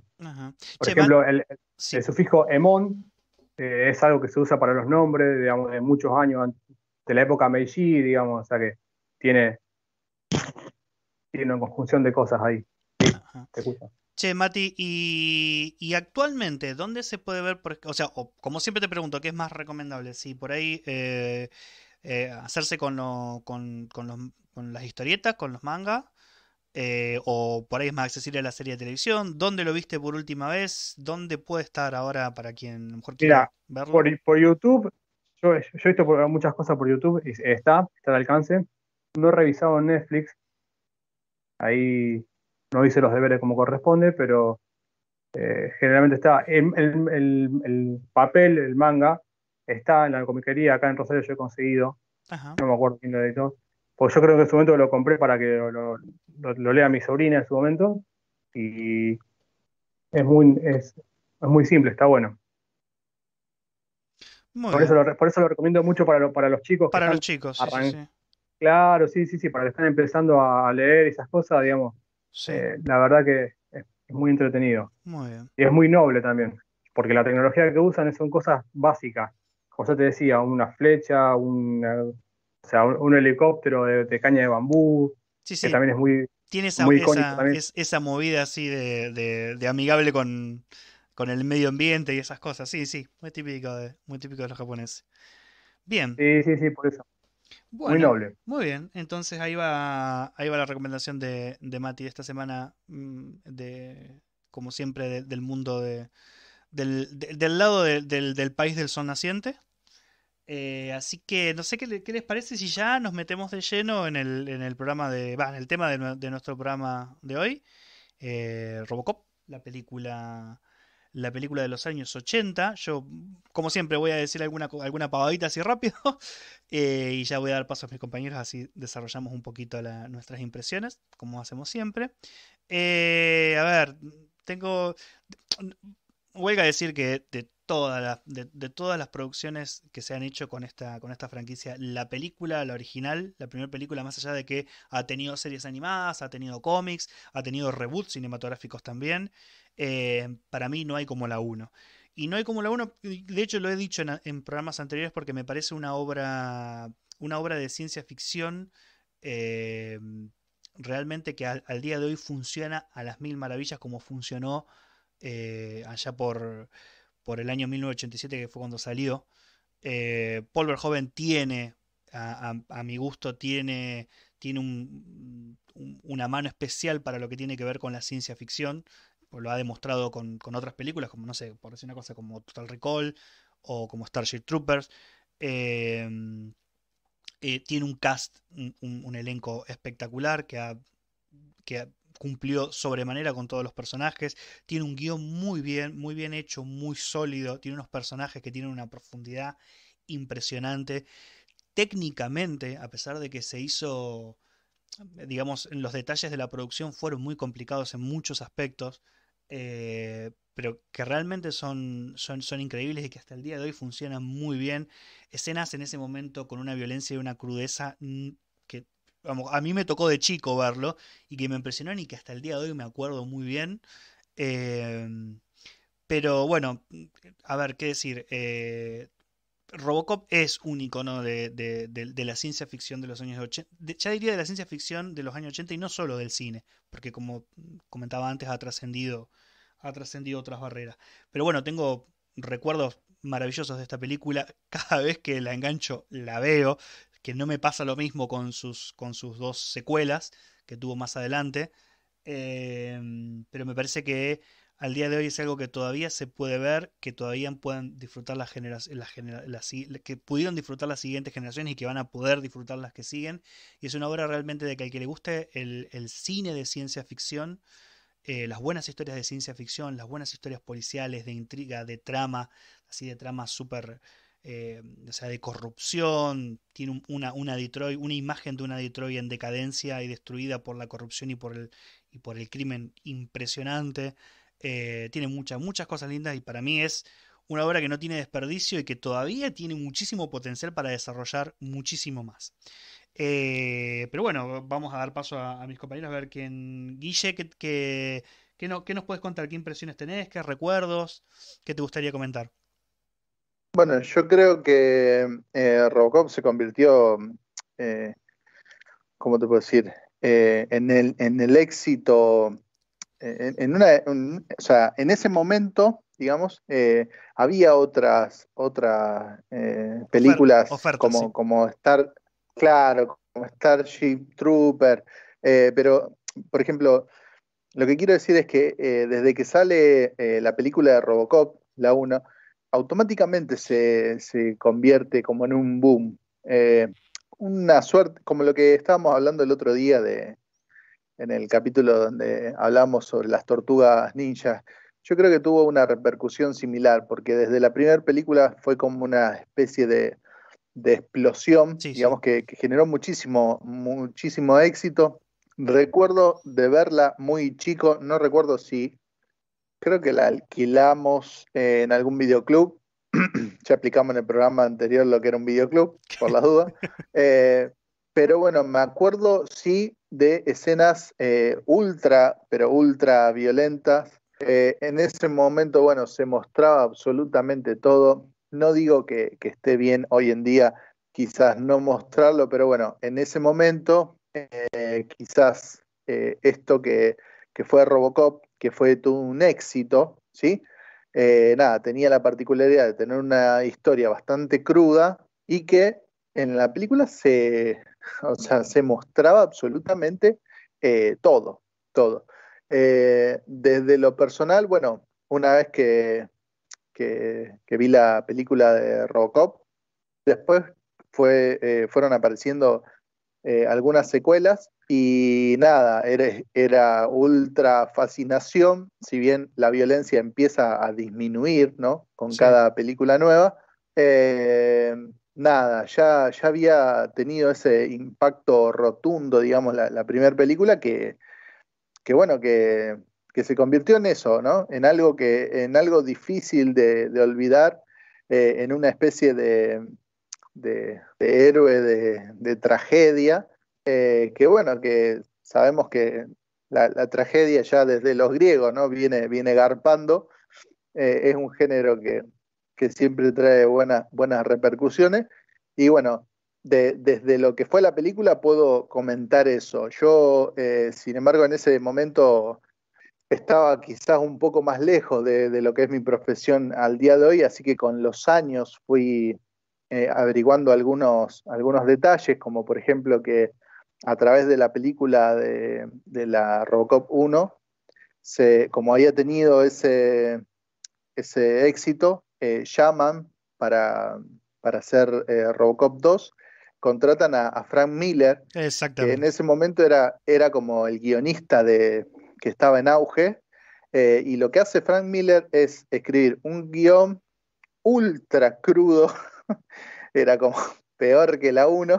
Por ejemplo, el, sufijo emón eh, es algo que se usa para los nombres, digamos, de muchos años de la época Meiji, digamos, o sea que tiene, tiene una conjunción de cosas ahí. te gusta. Che, Mati, y, actualmente, ¿dónde se puede ver? o sea, como siempre te pregunto, ¿qué es más recomendable? Si por ahí eh, eh, hacerse con, las historietas, con los mangas, eh, o por ahí es más accesible a la serie de televisión. ¿Dónde lo viste por última vez? ¿Dónde puede estar ahora para quien mejor quiera verlo? Por, YouTube, yo, yo, he visto muchas cosas por YouTube, y está, está al alcance. No he revisado Netflix. Ahí no hice los deberes como corresponde, pero eh, generalmente está el, el, papel, el manga, está en la comiquería, acá en Rosario yo he conseguido, Ajá. no me acuerdo quién lo editó, pues yo creo que en su momento lo compré para que lo, lea mi sobrina en su momento y es muy, es, muy simple, está bueno. por, eso lo, recomiendo mucho para, para los chicos. Para los chicos, Claro, sí, sí, sí, para que están empezando a leer esas cosas, digamos, eh, la verdad que es muy entretenido. Y es muy noble también, porque la tecnología que usan son cosas básicas. Como ya te decía, una flecha, un, helicóptero de, caña de bambú, sí, que también es muy... Tiene esa, movida así de, amigable con, con, el medio ambiente y esas cosas. Sí, sí, muy típico de, muy típico de los japoneses. Bien. Sí, sí, sí, por eso muy noble. Muy bien, entonces ahí va, ahí va la recomendación de, de Mati esta semana, mm, de, como siempre, del mundo de, del, del lado del, país del sol naciente. Eh, así que no sé qué, les parece si ya nos metemos de lleno en el, programa de. en el tema de, nuestro programa de hoy. Eh, Robocop, la película la película de los años 80. Yo, como siempre, voy a decir alguna, alguna pavadita así rápido <laughs> eh, y ya voy a dar paso a mis compañeros, así desarrollamos un poquito nuestras impresiones, como hacemos siempre. Eh, a ver, tengo... Huelga decir que de todas las, de, todas las producciones que se han hecho con esta, con esta franquicia, la película, la original, la primera película, más allá de que ha tenido series animadas, ha tenido cómics, ha tenido reboots cinematográficos también, eh, para mí no hay como la 1. Y no hay como la 1, de hecho lo he dicho en, programas anteriores porque me parece una obra, una obra de ciencia ficción eh, realmente que al, día de hoy funciona a las mil maravillas como funcionó eh, allá por, el año 1987 que fue cuando salió. Paul Verhoeven tiene, a, mi gusto, tiene tiene una mano especial para lo que tiene que ver con la ciencia ficción lo ha demostrado con, otras películas, como no sé, por decir una cosa como Total Recall o como Starship Troopers. Em, eh, tiene un cast, un, elenco espectacular que, cumplió sobremanera con todos los personajes. Tiene un guión muy bien, muy bien hecho, muy sólido. Tiene unos personajes que tienen una profundidad impresionante. Técnicamente, a pesar de que se hizo digamos, los detalles de la producción fueron muy complicados en muchos aspectos. Eh, pero que realmente son, son, son increíbles y que hasta el día de hoy funcionan muy bien. Escenas en ese momento con una violencia y una crudeza mm, que vamos, a mí me tocó de chico verlo y que me impresionó y que hasta el día de hoy me acuerdo muy bien. Eh, pero bueno, mm, a ver, ¿qué decir? Eh, Robocop es un icono de, la ciencia ficción de los años 80, ya diría de la ciencia ficción de los años 80 y no solo del cine, porque como comentaba antes ha trascendido ha trascendido otras barreras. Pero bueno, tengo recuerdos maravillosos de esta película, <laughs> cada vez que la engancho la veo, que no me pasa lo mismo con sus, con sus dos secuelas que tuvo más adelante, eh, pero me parece que al día de hoy es algo que todavía se puede ver, que todavía puedan disfrutar las generaciones, las que pudieron disfrutar las siguientes generaciones y que van a poder disfrutar las que siguen. Y es una obra realmente de que al que le guste el, cine de ciencia ficción, eh, las buenas historias de ciencia ficción, las buenas historias policiales, de intriga, de trama, así de trama súper... Eh, o sea, de corrupción, tiene una, una, Detroit, una imagen de una Detroit en decadencia y destruida por la corrupción y por el, y por el crimen impresionante. Eh, tiene muchas, muchas cosas lindas y para mí es una obra que no tiene desperdicio y que todavía tiene muchísimo potencial para desarrollar muchísimo más. Eh, pero bueno, vamos a dar paso a, mis compañeros a ver quién. Guille, ¿qué, qué, nos puedes contar? ¿Qué impresiones tenés? ¿Qué recuerdos? ¿Qué te gustaría comentar? Bueno, yo creo que eh, Robocop se convirtió, ¿cómo te puedo decir? en, el, en el éxito en, ese momento, digamos, eh, había otras, otras eh, películas como, como Star, claro, como Starship Trooper, eh, pero, por ejemplo, lo que quiero decir es que desde que sale la película de Robocop, la 1, automáticamente se convierte como en un boom. una suerte, como lo que estábamos hablando el otro día de, en el capítulo donde hablamos sobre las tortugas ninjas, yo creo que tuvo una repercusión similar, porque desde la primera película fue como una especie de, explosión, digamos, Que, generó muchísimo, muchísimo éxito. Recuerdo de verla muy chico, no recuerdo si creo que la alquilamos en algún videoclub. <clears throat> ya explicamos en el programa anterior lo que era un videoclub, por las dudas. <laughs> Eh, pero bueno, me acuerdo si, de escenas eh, ultra, pero ultra violentas. Eh, en ese momento, bueno, se mostraba absolutamente todo. No digo que, esté bien hoy en día quizás no mostrarlo, pero bueno, en ese momento eh, quizás esto que, que, fue Robocop, que fue un éxito, ¿sí? nada, tenía la particularidad de tener una historia bastante cruda y que en la película se, <laughs> o sea, se mostraba absolutamente eh, todo, todo. Eh, desde lo personal, bueno, una vez que, vi la película de Robocop, después fue, eh, fueron apareciendo algunas secuelas y nada, era, era, ultra fascinación, si bien la violencia empieza a disminuir, ¿no? Con cada película nueva nada, ya, ya había tenido ese impacto rotundo, digamos, la, primera película que, bueno, que, se convirtió en eso, ¿no? En algo que, en algo difícil de, olvidar, eh, en una especie de, héroe de, tragedia, eh, que bueno, que sabemos que la, tragedia ya desde los griegos, ¿no? Viene, viene garpando. Eh, es un género que, que siempre trae buenas, buenas repercusiones. Y bueno, desde lo que fue la película puedo comentar eso. Yo, eh, sin embargo, en ese momento estaba quizás un poco más lejos de, lo que es mi profesión al día de hoy, así que con los años fui eh, averiguando algunos, algunos detalles, como por ejemplo que a través de la película de, la Robocop 1, se, como había tenido ese, ese éxito, eh, llaman para, para hacer eh, Robocop 2, contratan a, Frank Miller, que en ese momento era, era como el guionista de, que estaba en auge, eh, y lo que hace Frank Miller es escribir un guión ultra crudo, <laughs> era como peor que la 1,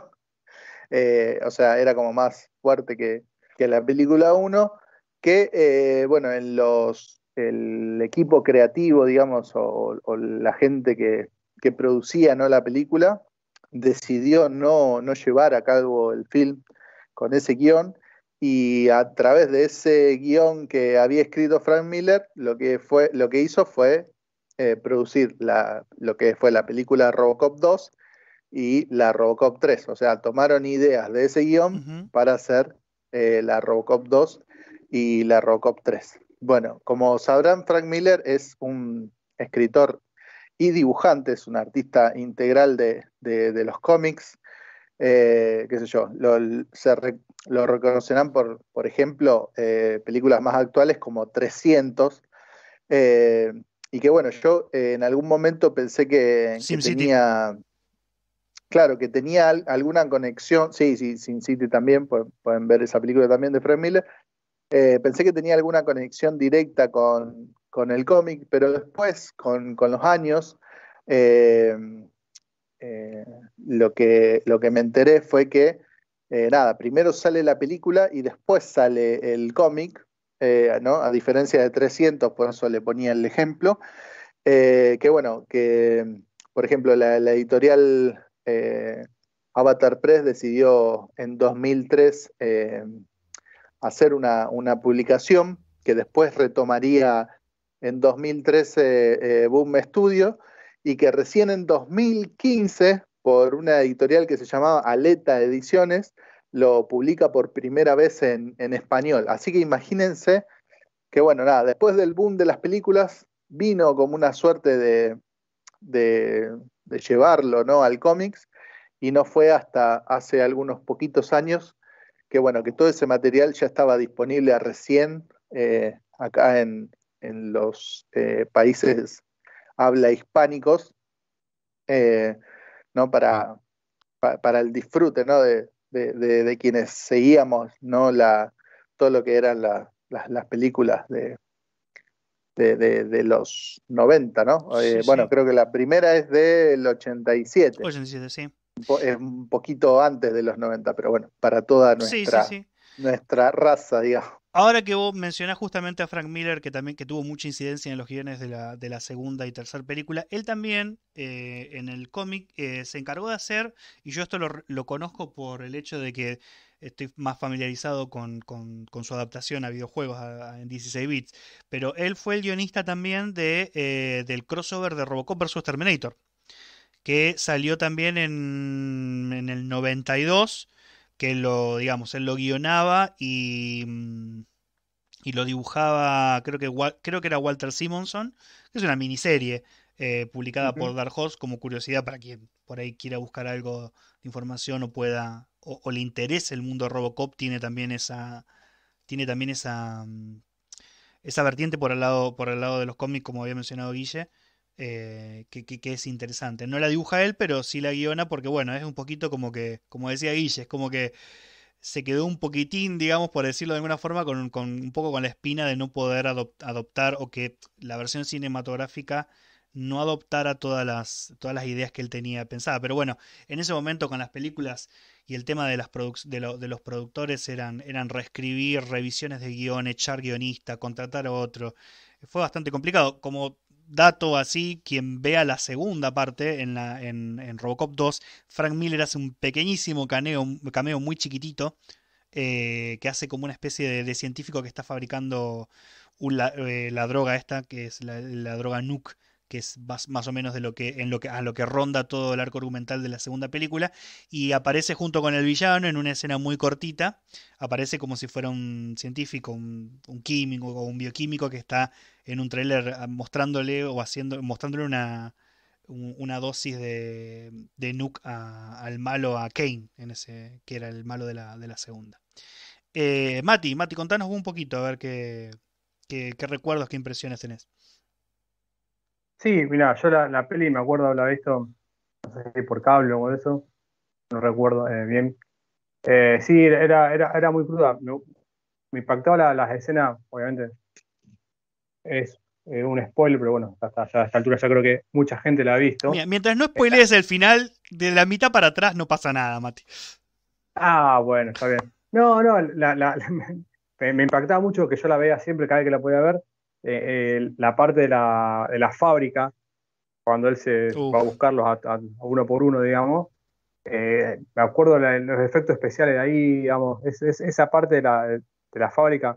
o sea, era como más fuerte que, que la película 1, que, bueno, en los el equipo creativo, digamos, o, la gente que, producía ¿no? la película, decidió no, no llevar a cabo el film con ese guión y a través de ese guión que había escrito Frank Miller, lo que, fue, lo que hizo fue eh, producir la, lo que fue la película Robocop 2 y la Robocop 3. O sea, tomaron ideas de ese guión para hacer eh, la Robocop 2 y la Robocop 3. Bueno, como sabrán, Frank Miller es un escritor y dibujante, es un artista integral de, los cómics. Eh, qué sé yo, lo, reconocerán por, por ejemplo, eh, películas más actuales como 300. Eh, y que bueno, yo en algún momento pensé que, tenía. Claro, que tenía alguna conexión, sí, sí, Sin City también, pueden ver esa película también de Frank Miller, eh, pensé que tenía alguna conexión directa con, con el cómic, pero después, con, con los años, eh, eh, lo, que, lo que me enteré fue que, nada, primero sale la película y después sale el cómic, ¿no? A diferencia de 300, por eso le ponía el ejemplo, que bueno, que, por ejemplo, la, editorial... Avatar Press decidió en 2003 eh, hacer una, publicación que después retomaría en 2013 eh, Boom Studio y que recién en 2015, por una editorial que se llamaba Aleta Ediciones, lo publica por primera vez en, español. Así que imagínense que, bueno, nada, después del boom de las películas vino como una suerte de, de, llevarlo ¿no? al cómics y no fue hasta hace algunos poquitos años que bueno, que todo ese material ya estaba disponible recién eh, acá en, los eh, países habla hispánicos, eh, ¿no? Para, para el disfrute, ¿no? De, de, quienes seguíamos, ¿no? La, todo lo que eran las películas de, de, los 90, ¿no? bueno, creo que la primera es del 87. 87, sí un poquito antes de los 90, pero bueno, para toda nuestra, nuestra raza, digamos. Ahora que vos mencionás justamente a Frank Miller, que también que tuvo mucha incidencia en los guiones de la, de la segunda y tercera película, él también eh, en el cómic eh, se encargó de hacer, y yo esto lo, lo, conozco por el hecho de que estoy más familiarizado con, con, su adaptación a videojuegos en 16 bits, pero él fue el guionista también de, eh, del crossover de Robocop vs. Terminator que salió también en, en el 92, que lo, digamos, él lo guionaba y, mm, y lo dibujaba, creo que, creo que era Walter Simonson, que es una miniserie eh, publicada por Dark Horse como curiosidad para quien por ahí quiera buscar algo de información o pueda, o, le interese el mundo Robocop, tiene también esa, tiene también esa, mm, esa vertiente por el lado, por el lado de los cómics, como había mencionado Guille. Eh, que, es interesante. No la dibuja él, pero sí la guiona porque, bueno, es un poquito como que, como decía Guille, es como que se quedó un poquitín, digamos, por decirlo de alguna forma, con, un poco con la espina de no poder adoptar o que la versión cinematográfica no adoptara todas las, todas las ideas que él tenía pensada. Pero bueno, en ese momento con las películas y el tema de, las los productores eran, eran reescribir revisiones de guión, echar guionista, contratar a otro. Fue bastante complicado, como dato así, quien vea la segunda parte en, la, en, Robocop 2, Frank Miller hace un pequeñísimo cameo muy chiquitito, eh, que hace como una especie de, científico que está fabricando eh, la, droga esta, que es la, droga Nuke, que es más, o menos de lo que, en lo que, a lo que ronda todo el arco argumental de la segunda película, y aparece junto con el villano en una escena muy cortita, aparece como si fuera un científico, un químico o un bioquímico que está en un tráiler ah, mostrándole o haciendo, mostrándole una, dosis de, de nuke al malo a Kane, en ese, que era el malo de la, de la segunda. Eh, Mati, contanos un poquito, a ver qué, qué, recuerdos, qué impresiones tenés. Sí, mira, yo la, la, peli me acuerdo haberla visto, no sé si por cable o eso, no recuerdo eh, bien. Eh, sí, era, era, era muy cruda. Me, me impactaba las escenas, obviamente, es eh, un spoiler, pero bueno, hasta, a esta altura ya creo que mucha gente la ha visto. mientras no spoilees el final, de la mitad para atrás no pasa nada, Mati. Ah, bueno, está bien. No, no, me, impactaba mucho que yo la vea siempre, cada vez que la podía ver, eh, la parte de la, fábrica, cuando él se va a buscarlos uno por uno, digamos. Eh, me acuerdo los efectos especiales ahí, digamos, esa parte de la, fábrica.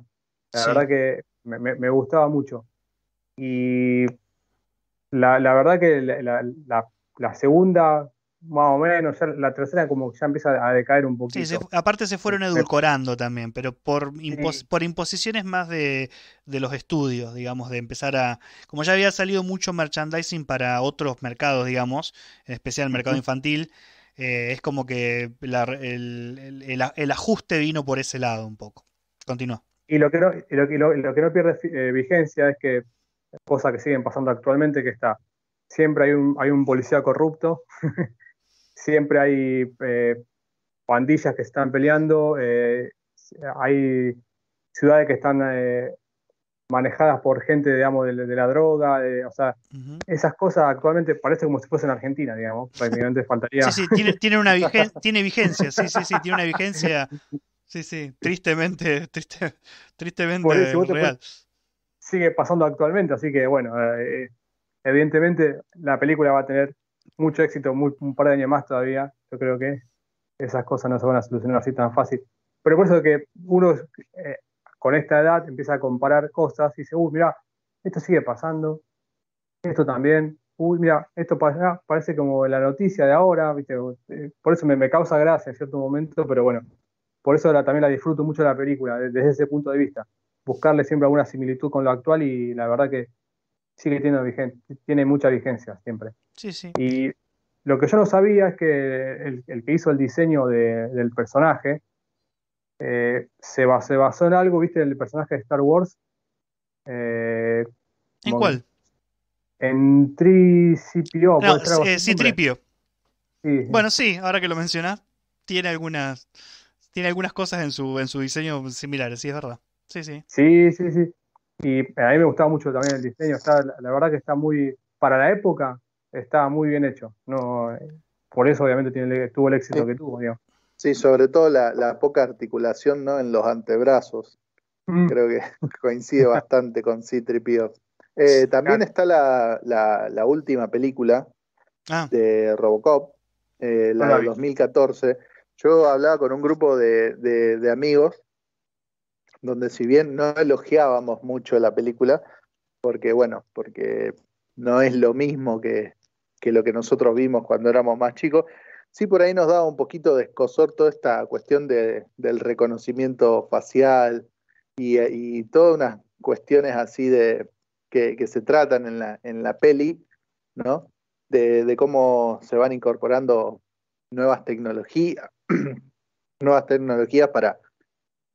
La verdad que me, gustaba mucho. Y la, verdad que la, segunda, más o menos, la tercera como que ya empieza a decaer un poquito. Sí, aparte se fueron edulcorando también, pero por, por imposiciones más de, los estudios, digamos, de empezar a... Como ya había salido mucho merchandising para otros mercados, digamos, en especial el mercado infantil, eh, es como que el, el, ajuste vino por ese lado un poco. Continúa. Y lo que no, lo, lo, que no pierde eh, vigencia es que, cosas que siguen pasando actualmente, que está, siempre hay un, hay un policía corrupto, <laughs> siempre hay eh, pandillas que están peleando, eh, hay ciudades que están manejadas por gente, digamos, de, la droga, o sea, esas cosas actualmente parece como si en Argentina, digamos, evidentemente <laughs> faltaría. Sí, sí, tiene, tiene una <laughs> tiene vigencia, sí, sí, sí, tiene una vigencia Sí, sí, tristemente, <laughs> triste, tristemente sigue pasando actualmente, así que bueno, eh, eh, evidentemente la película va a tener mucho éxito, muy, un par de años más todavía. Yo creo que esas cosas no se van a solucionar así tan fácil. Pero por eso que uno eh, con esta edad empieza a comparar cosas y dice, uy, mira, esto sigue pasando, esto también, uy, mira, esto ah, parece como la noticia de ahora, ¿viste? por eso me causa gracia en cierto momento, pero bueno, por eso también la disfruto mucho la película, desde ese punto de vista. Buscarle siempre alguna similitud con lo actual y la verdad que sigue teniendo vigencia, tiene mucha vigencia siempre. Sí, sí. Y lo que yo no sabía es que el, que hizo el diseño del personaje eh, se, basó, basó en algo, viste, el personaje de Star Wars. Eh, ¿En cuál? En Tricipio. No, eh, sí, Tripio. Bueno, sí, ahora que lo mencionas, tiene algunas tiene algunas cosas en su, en su diseño similares, sí, es verdad. Sí, sí. Sí, sí, sí. Y a mí me gustaba mucho también el diseño. Está, la verdad que está muy, para la época, está muy bien hecho. No, por eso obviamente tuvo el éxito que tuvo. Sí, sobre todo la, poca articulación ¿no? en los antebrazos. Mm. Creo que <laughs> coincide bastante con Citripio. Eh, también está la, última película ah. de Robocop, eh, la ah, del 2014, yo hablaba con un grupo de, amigos, donde si bien no elogiábamos mucho la película, porque bueno, porque no es lo mismo que, lo que nosotros vimos cuando éramos más chicos, sí por ahí nos daba un poquito de escosor toda esta cuestión del reconocimiento facial y, todas unas cuestiones así de que, se tratan en la, en la peli, ¿no? de, cómo se van incorporando nuevas tecnologías, <clears throat> nuevas tecnologías para,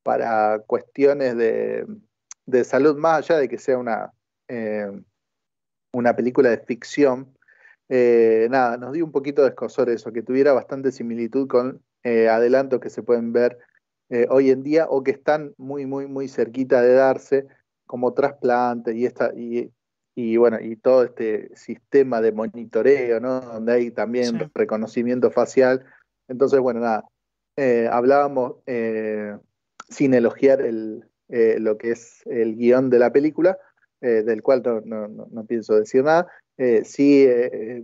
para cuestiones de, salud, más allá de que sea una, eh, una película de ficción. Eh, nada, nos dio un poquito de escosor eso, que tuviera bastante similitud con eh, adelantos que se pueden ver hoy en día o que están muy, muy, muy cerquita de darse, como trasplantes y, esta, y y bueno, y todo este sistema de monitoreo, ¿no? Donde hay también reconocimiento facial. Entonces, bueno, nada, eh, hablábamos eh, sin elogiar eh, lo que es el guión de la película, del cual no, pienso decir nada, sí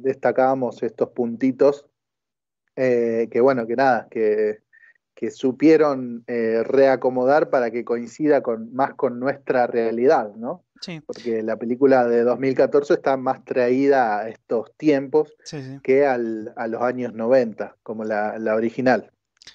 destacábamos estos puntitos que, bueno, que nada, que, supieron reacomodar para que coincida con, más con nuestra realidad, ¿no? Porque la película de 2014 está más traída a estos tiempos que a los años 90, como la, original.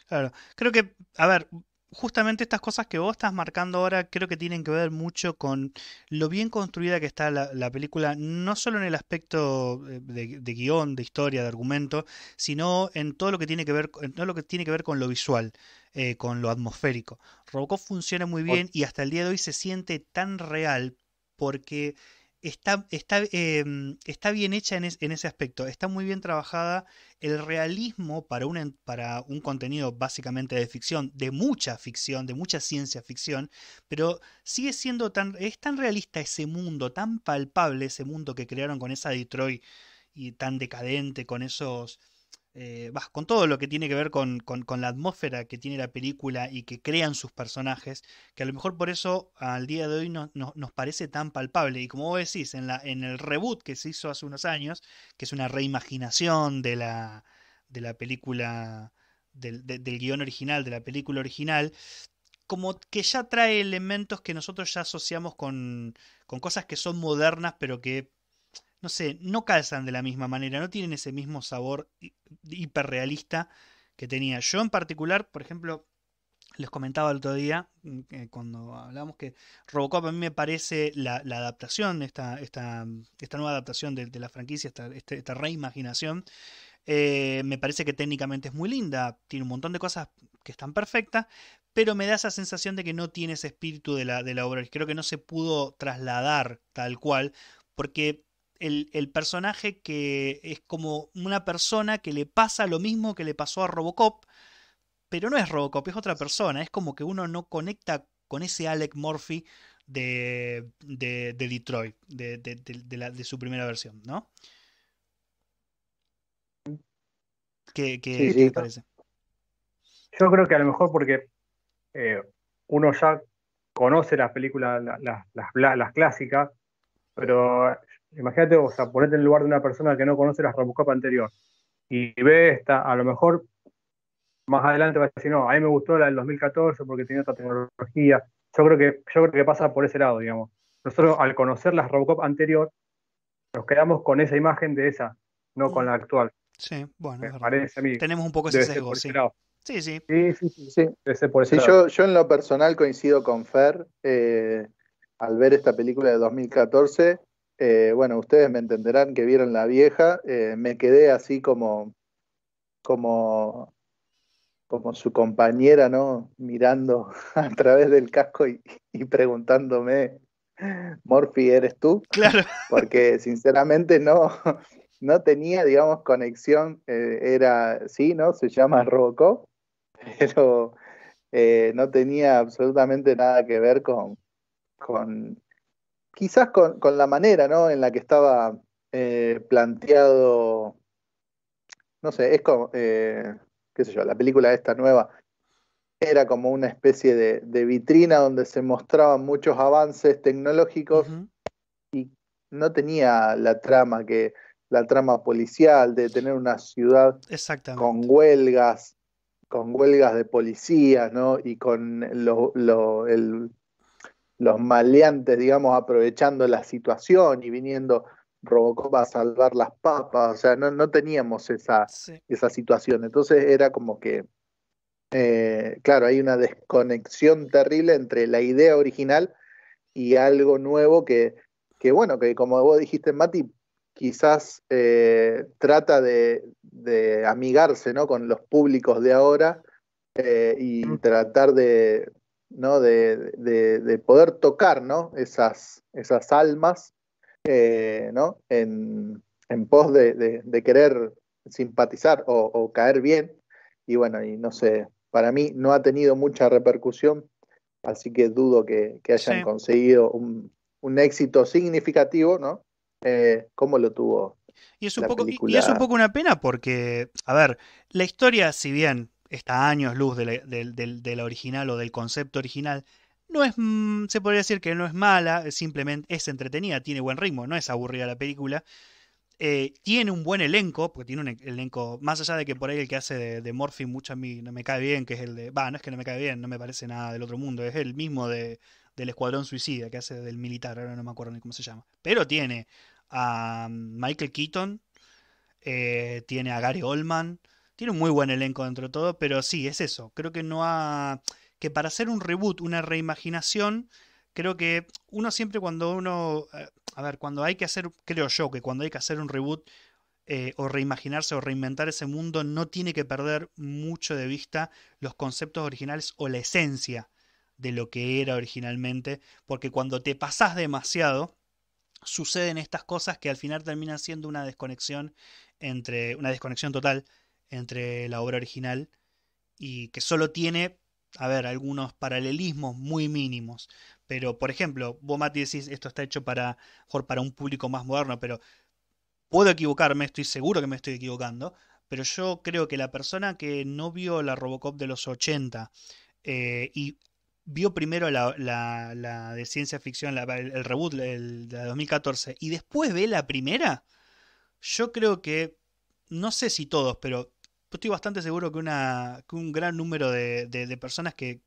Claro, creo que, a ver, justamente estas cosas que vos estás marcando ahora creo que tienen que ver mucho con lo bien construida que está la, película, no solo en el aspecto eh, de, guión, de historia, de argumento, sino en todo lo que tiene que ver, en todo lo que tiene que ver con lo visual. Eh, con lo atmosférico. Robocop funciona muy bien y hasta el día de hoy se siente tan real, porque está, está, em, está bien hecha en, ese aspecto, está muy bien trabajada. El realismo para un, para un contenido básicamente de ficción, de mucha ficción, de mucha ciencia ficción, pero sigue siendo tan, es tan realista ese mundo, tan palpable ese mundo que crearon con esa Detroit y tan decadente, con esos eh, con todo lo que tiene que ver con, la atmósfera que tiene la película y que crean sus personajes, que a lo mejor por eso al día de hoy nos parece tan palpable. Y como vos decís, en, la, en el reboot que se hizo hace unos años, que es una reimaginación de la, de la película, del, guión original, de la película original, como que ya trae elementos que nosotros ya asociamos con, con cosas que son modernas, pero que no sé, no calzan de la misma manera, no tienen ese mismo sabor hiperrealista que tenía. Yo en particular, por ejemplo, les comentaba el otro día, mm, eh, cuando hablábamos que Robocop a mí me parece la, adaptación, esta, esta, esta, nueva adaptación de, la franquicia, esta, este, reimaginación, eh, me parece que técnicamente es muy linda, tiene un montón de cosas que están perfectas, pero me da esa sensación de que no tiene ese espíritu de la, de la obra. Creo que no se pudo trasladar tal cual, porque el, personaje que es como una persona que le pasa lo mismo que le pasó a Robocop, pero no es Robocop, es otra persona. Es como que uno no conecta con ese Alec Murphy de, Detroit, de, su primera versión, ¿no? ¿Qué, te parece? Yo creo que a lo mejor porque eh, uno ya conoce las películas, las clásicas, pero imagínate, o sea, ponete en el lugar de una persona que no conoce la Robocop anterior y ve esta, a lo mejor más adelante va a decir, no, a mí me gustó la del 2014 porque tenía otra tecnología. Yo creo que, yo creo que pasa por ese lado, digamos. Nosotros al conocer las Robocop anterior, nos quedamos con esa imagen de esa, no con la actual. Sí, bueno, Tenemos un poco ese sí. sí. Sí, sí. Sí, sí, yo, yo en lo personal coincido con Fer eh, al ver esta película de 2014 eh, bueno, ustedes me entenderán que vieron la vieja, eh, me quedé así como, como, como su compañera, ¿no? Mirando <laughs> a través del casco y, preguntándome, Morphy, ¿eres tú? Claro. Porque sinceramente no, no tenía, digamos, conexión, eh, era, sí, ¿no? Se llama Roco, <laughs> pero no tenía absolutamente nada que ver con, con quizás con, la manera en la que estaba eh, planteado, no sé, es como, eh, qué sé yo, la película esta nueva era como una especie de, vitrina donde se mostraban muchos avances tecnológicos y no tenía la trama que la trama policial de tener una ciudad con huelgas con huelgas de policías, ¿no? Y con el los maleantes, digamos, aprovechando la situación y viniendo Robocop a salvar las papas, o sea, no, teníamos esa, esa situación. Entonces era como que, eh, claro, hay una desconexión terrible entre la idea original y algo nuevo que, que bueno, que como vos dijiste, Mati, quizás eh, trata de, de, amigarse ¿no? con los públicos de ahora eh, y mm. tratar de, ¿no? De, poder tocar ¿no? esas, esas almas eh, ¿no? en, pos de, querer simpatizar o, caer bien. Y bueno, y no sé, para mí no ha tenido mucha repercusión, así que dudo que, hayan conseguido un, éxito significativo, ¿no? Eh, lo tuvo. Y es, un poco, y es un poco una pena porque, a ver, la historia, si bien está años luz de la, original o del concepto original, no es, mm, se podría decir que no es mala, simplemente es entretenida, tiene buen ritmo, no es aburrida la película. Eh, tiene un buen elenco, porque tiene un elenco, más allá de que por ahí el que hace de, de Morphy mucho a mí no me cae bien, que es el de, va, no es que no me cae bien, no me parece nada del otro mundo, es el mismo de, del Escuadrón Suicida, que hace del militar, ahora no me acuerdo ni cómo se llama. Pero tiene a mm, Michael Keaton, eh, tiene a Gary Oldman, tiene un muy buen elenco dentro de todo, pero sí, es eso. Creo que no ha. que para hacer un reboot, una reimaginación, creo que uno siempre cuando uno. Eh, a ver, cuando hay que hacer. Creo yo que cuando hay que hacer un reboot. Eh, o reimaginarse o reinventar ese mundo, no tiene que perder mucho de vista los conceptos originales o la esencia de lo que era originalmente, porque cuando te pasás demasiado, suceden estas cosas que al final terminan siendo una desconexión entre una desconexión total entre la obra original y que solo tiene, a ver, algunos paralelismos muy mínimos. Pero, por ejemplo, vos, Mati, decís, esto está hecho para, para un público más moderno, pero puedo equivocarme, estoy seguro que me estoy equivocando, pero yo creo que la persona que no vio la Robocop de los 80 eh, y vio primero la, de ciencia ficción, el, reboot de 2014, y después ve la primera, yo creo que, no sé si todos, pero estoy bastante seguro que, un gran número de, personas que,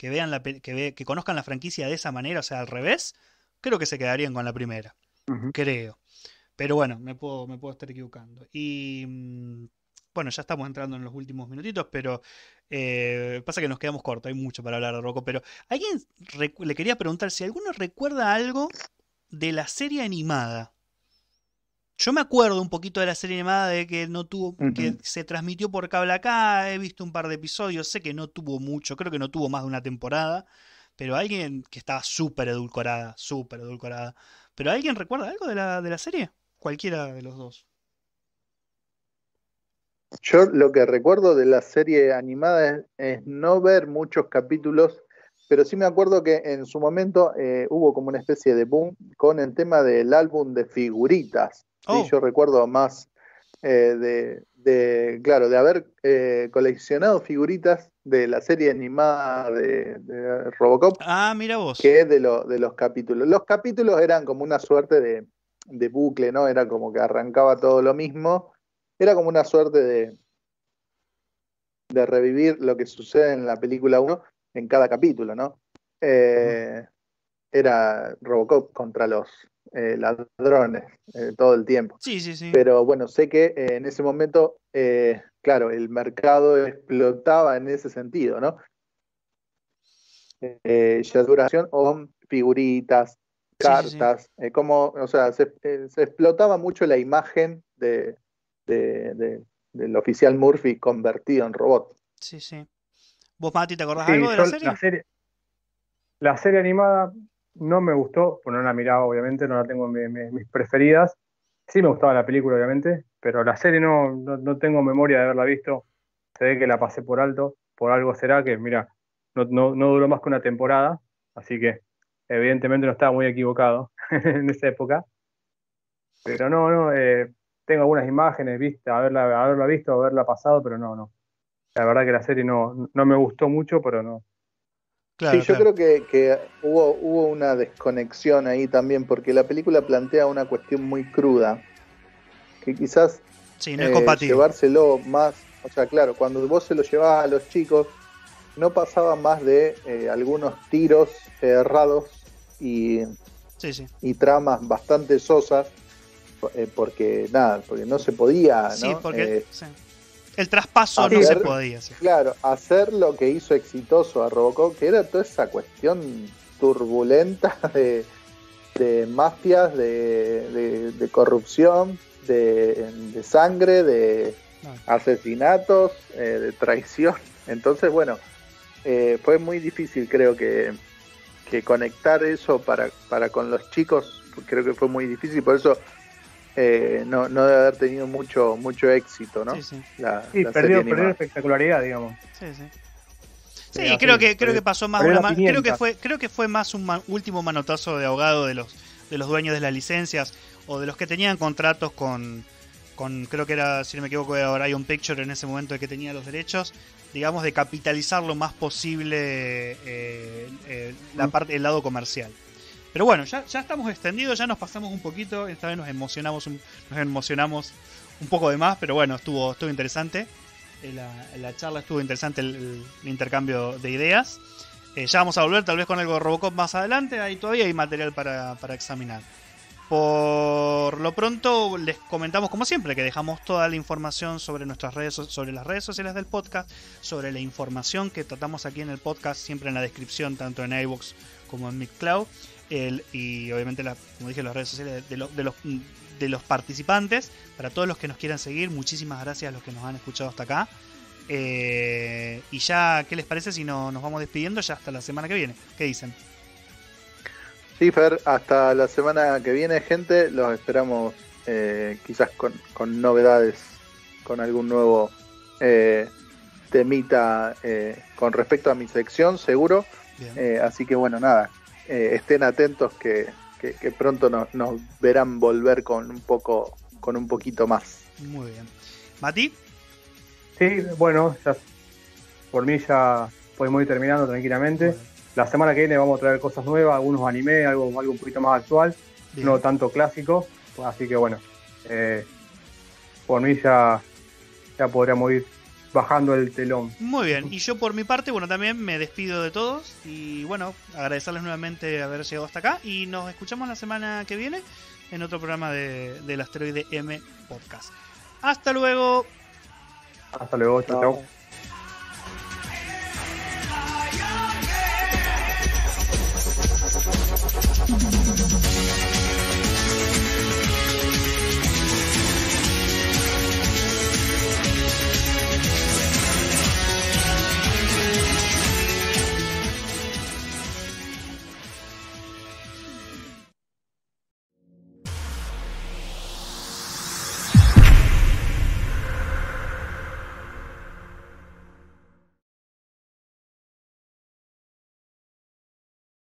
vean que, conozcan la franquicia de esa manera, o sea, al revés, creo que se quedarían con la primera. Creo. Pero bueno, me puedo, estar equivocando. Y mm, bueno, ya estamos entrando en los últimos minutitos, pero eh, pasa que nos quedamos cortos, hay mucho para hablar de Rocco, pero alguien le quería preguntar si alguno recuerda algo de la serie animada yo me acuerdo un poquito de la serie animada de que no tuvo, que se transmitió por cable acá, he visto un par de episodios, sé que no tuvo mucho, creo que no tuvo más de una temporada, pero alguien que estaba súper edulcorada, súper edulcorada. ¿Pero alguien recuerda algo de la, serie? Cualquiera de los dos. Yo lo que recuerdo de la serie animada es, no ver muchos capítulos pero sí me acuerdo que en su momento eh, hubo como una especie de boom con el tema del álbum de figuritas. Oh. Yo recuerdo más eh, de, claro, de haber eh, coleccionado figuritas de la serie animada de, Robocop. Ah, mira vos. Que de, de los capítulos. Los capítulos eran como una suerte de, bucle, ¿no? Era como que arrancaba todo lo mismo. Era como una suerte de, de revivir lo que sucede en la película 1 en cada capítulo, ¿no? Eh, era Robocop contra los eh, ladrones eh, todo el tiempo. Sí, sí, sí. Pero bueno, sé que eh, en ese momento, claro, el mercado explotaba en ese sentido, ¿no? ya duración o figuritas, cartas, como, o sea, se, explotaba mucho la imagen de, de, del oficial Murphy convertido en robot. Sí, sí. ¿Vos, Mati, te acordás algo de la serie? la serie? La serie animada, no me gustó, bueno, pues no la miraba obviamente, no la tengo en mis preferidas. Sí me gustaba la película obviamente, pero la serie no, no, tengo memoria de haberla visto. Se ve que la pasé por alto, por algo será que, mira, no, no, duró más que una temporada, así que evidentemente no estaba muy equivocado <laughs> en esa época. Pero no, no, eh, tengo algunas imágenes vista haberla, haberla visto, haberla pasado, pero no, no. La verdad que la serie no, no me gustó mucho, pero no, sí, yo creo que, hubo, hubo una desconexión ahí también, porque la película plantea una cuestión muy cruda, que quizás no es eh, llevárselo más, o sea, claro, cuando vos se lo llevabas a los chicos, no pasaba más de eh, algunos tiros errados y, tramas bastante sosas, eh, porque nada, porque no se podía, ¿no? Porque, el traspaso no se podía hacer. Claro, hacer lo que hizo exitoso a Robocop, que era toda esa cuestión turbulenta de, de mafias, de, de, corrupción, de, sangre, de asesinatos, eh, de traición. Entonces, bueno, eh, fue muy difícil, creo que, que conectar eso para, para con los chicos, creo que fue muy difícil, por eso eh, no, no debe haber tenido mucho mucho éxito, ¿no? Sí, La, perdió, espectacularidad, digamos. Sí, sí. Sí, creo que creo que pasó más creo que fue creo que fue más un último manotazo de ahogado de los de los dueños de las licencias o de los que tenían contratos con, con creo que era, si no me equivoco, era un Picture en ese momento de que tenía los derechos, digamos, de capitalizar lo más posible eh, eh, la parte, el lado comercial. Pero bueno, ya, estamos extendidos, ya nos pasamos un poquito, esta vez nos emocionamos un, nos emocionamos un poco de más, pero bueno, estuvo, estuvo interesante. Eh, la, la charla estuvo interesante el, intercambio de ideas. Eh, ya vamos a volver tal vez con algo de Robocop más adelante, ahí todavía hay material para, examinar. Por lo pronto les comentamos como siempre que dejamos toda la información sobre nuestras redes sobre las redes sociales del podcast, sobre la información que tratamos aquí en el podcast siempre en la descripción tanto en iVoox como en Mixcloud y obviamente, como dije, las redes sociales de, de, los, de los participantes. Para todos los que nos quieran seguir, muchísimas gracias a los que nos han escuchado hasta acá. Eh, y ya, ¿qué les parece si nos vamos despidiendo ya hasta la semana que viene? ¿Qué dicen? Sí, Fer, hasta la semana que viene, gente. Los esperamos eh, quizás con, con, novedades, con algún nuevo eh, temita con respecto a mi sección, seguro. así que bueno, nada, eh, estén atentos que, que, pronto nos, verán volver con un poco, con un poquito más. Muy bien. ¿Mati? Sí, bueno, ya por mí ya podemos ir terminando tranquilamente. La semana que viene vamos a traer cosas nuevas, algunos anime, algo, algo un poquito más actual, no tanto clásico. Así que bueno, eh, por mí ya, ya podríamos ir bajando el telón. Muy bien, y yo por mi parte, bueno, también me despido de todos y bueno, agradecerles nuevamente haber llegado hasta acá y nos escuchamos la semana que viene en otro programa de, del Asteroide M Podcast. Hasta luego. Hasta luego, chao.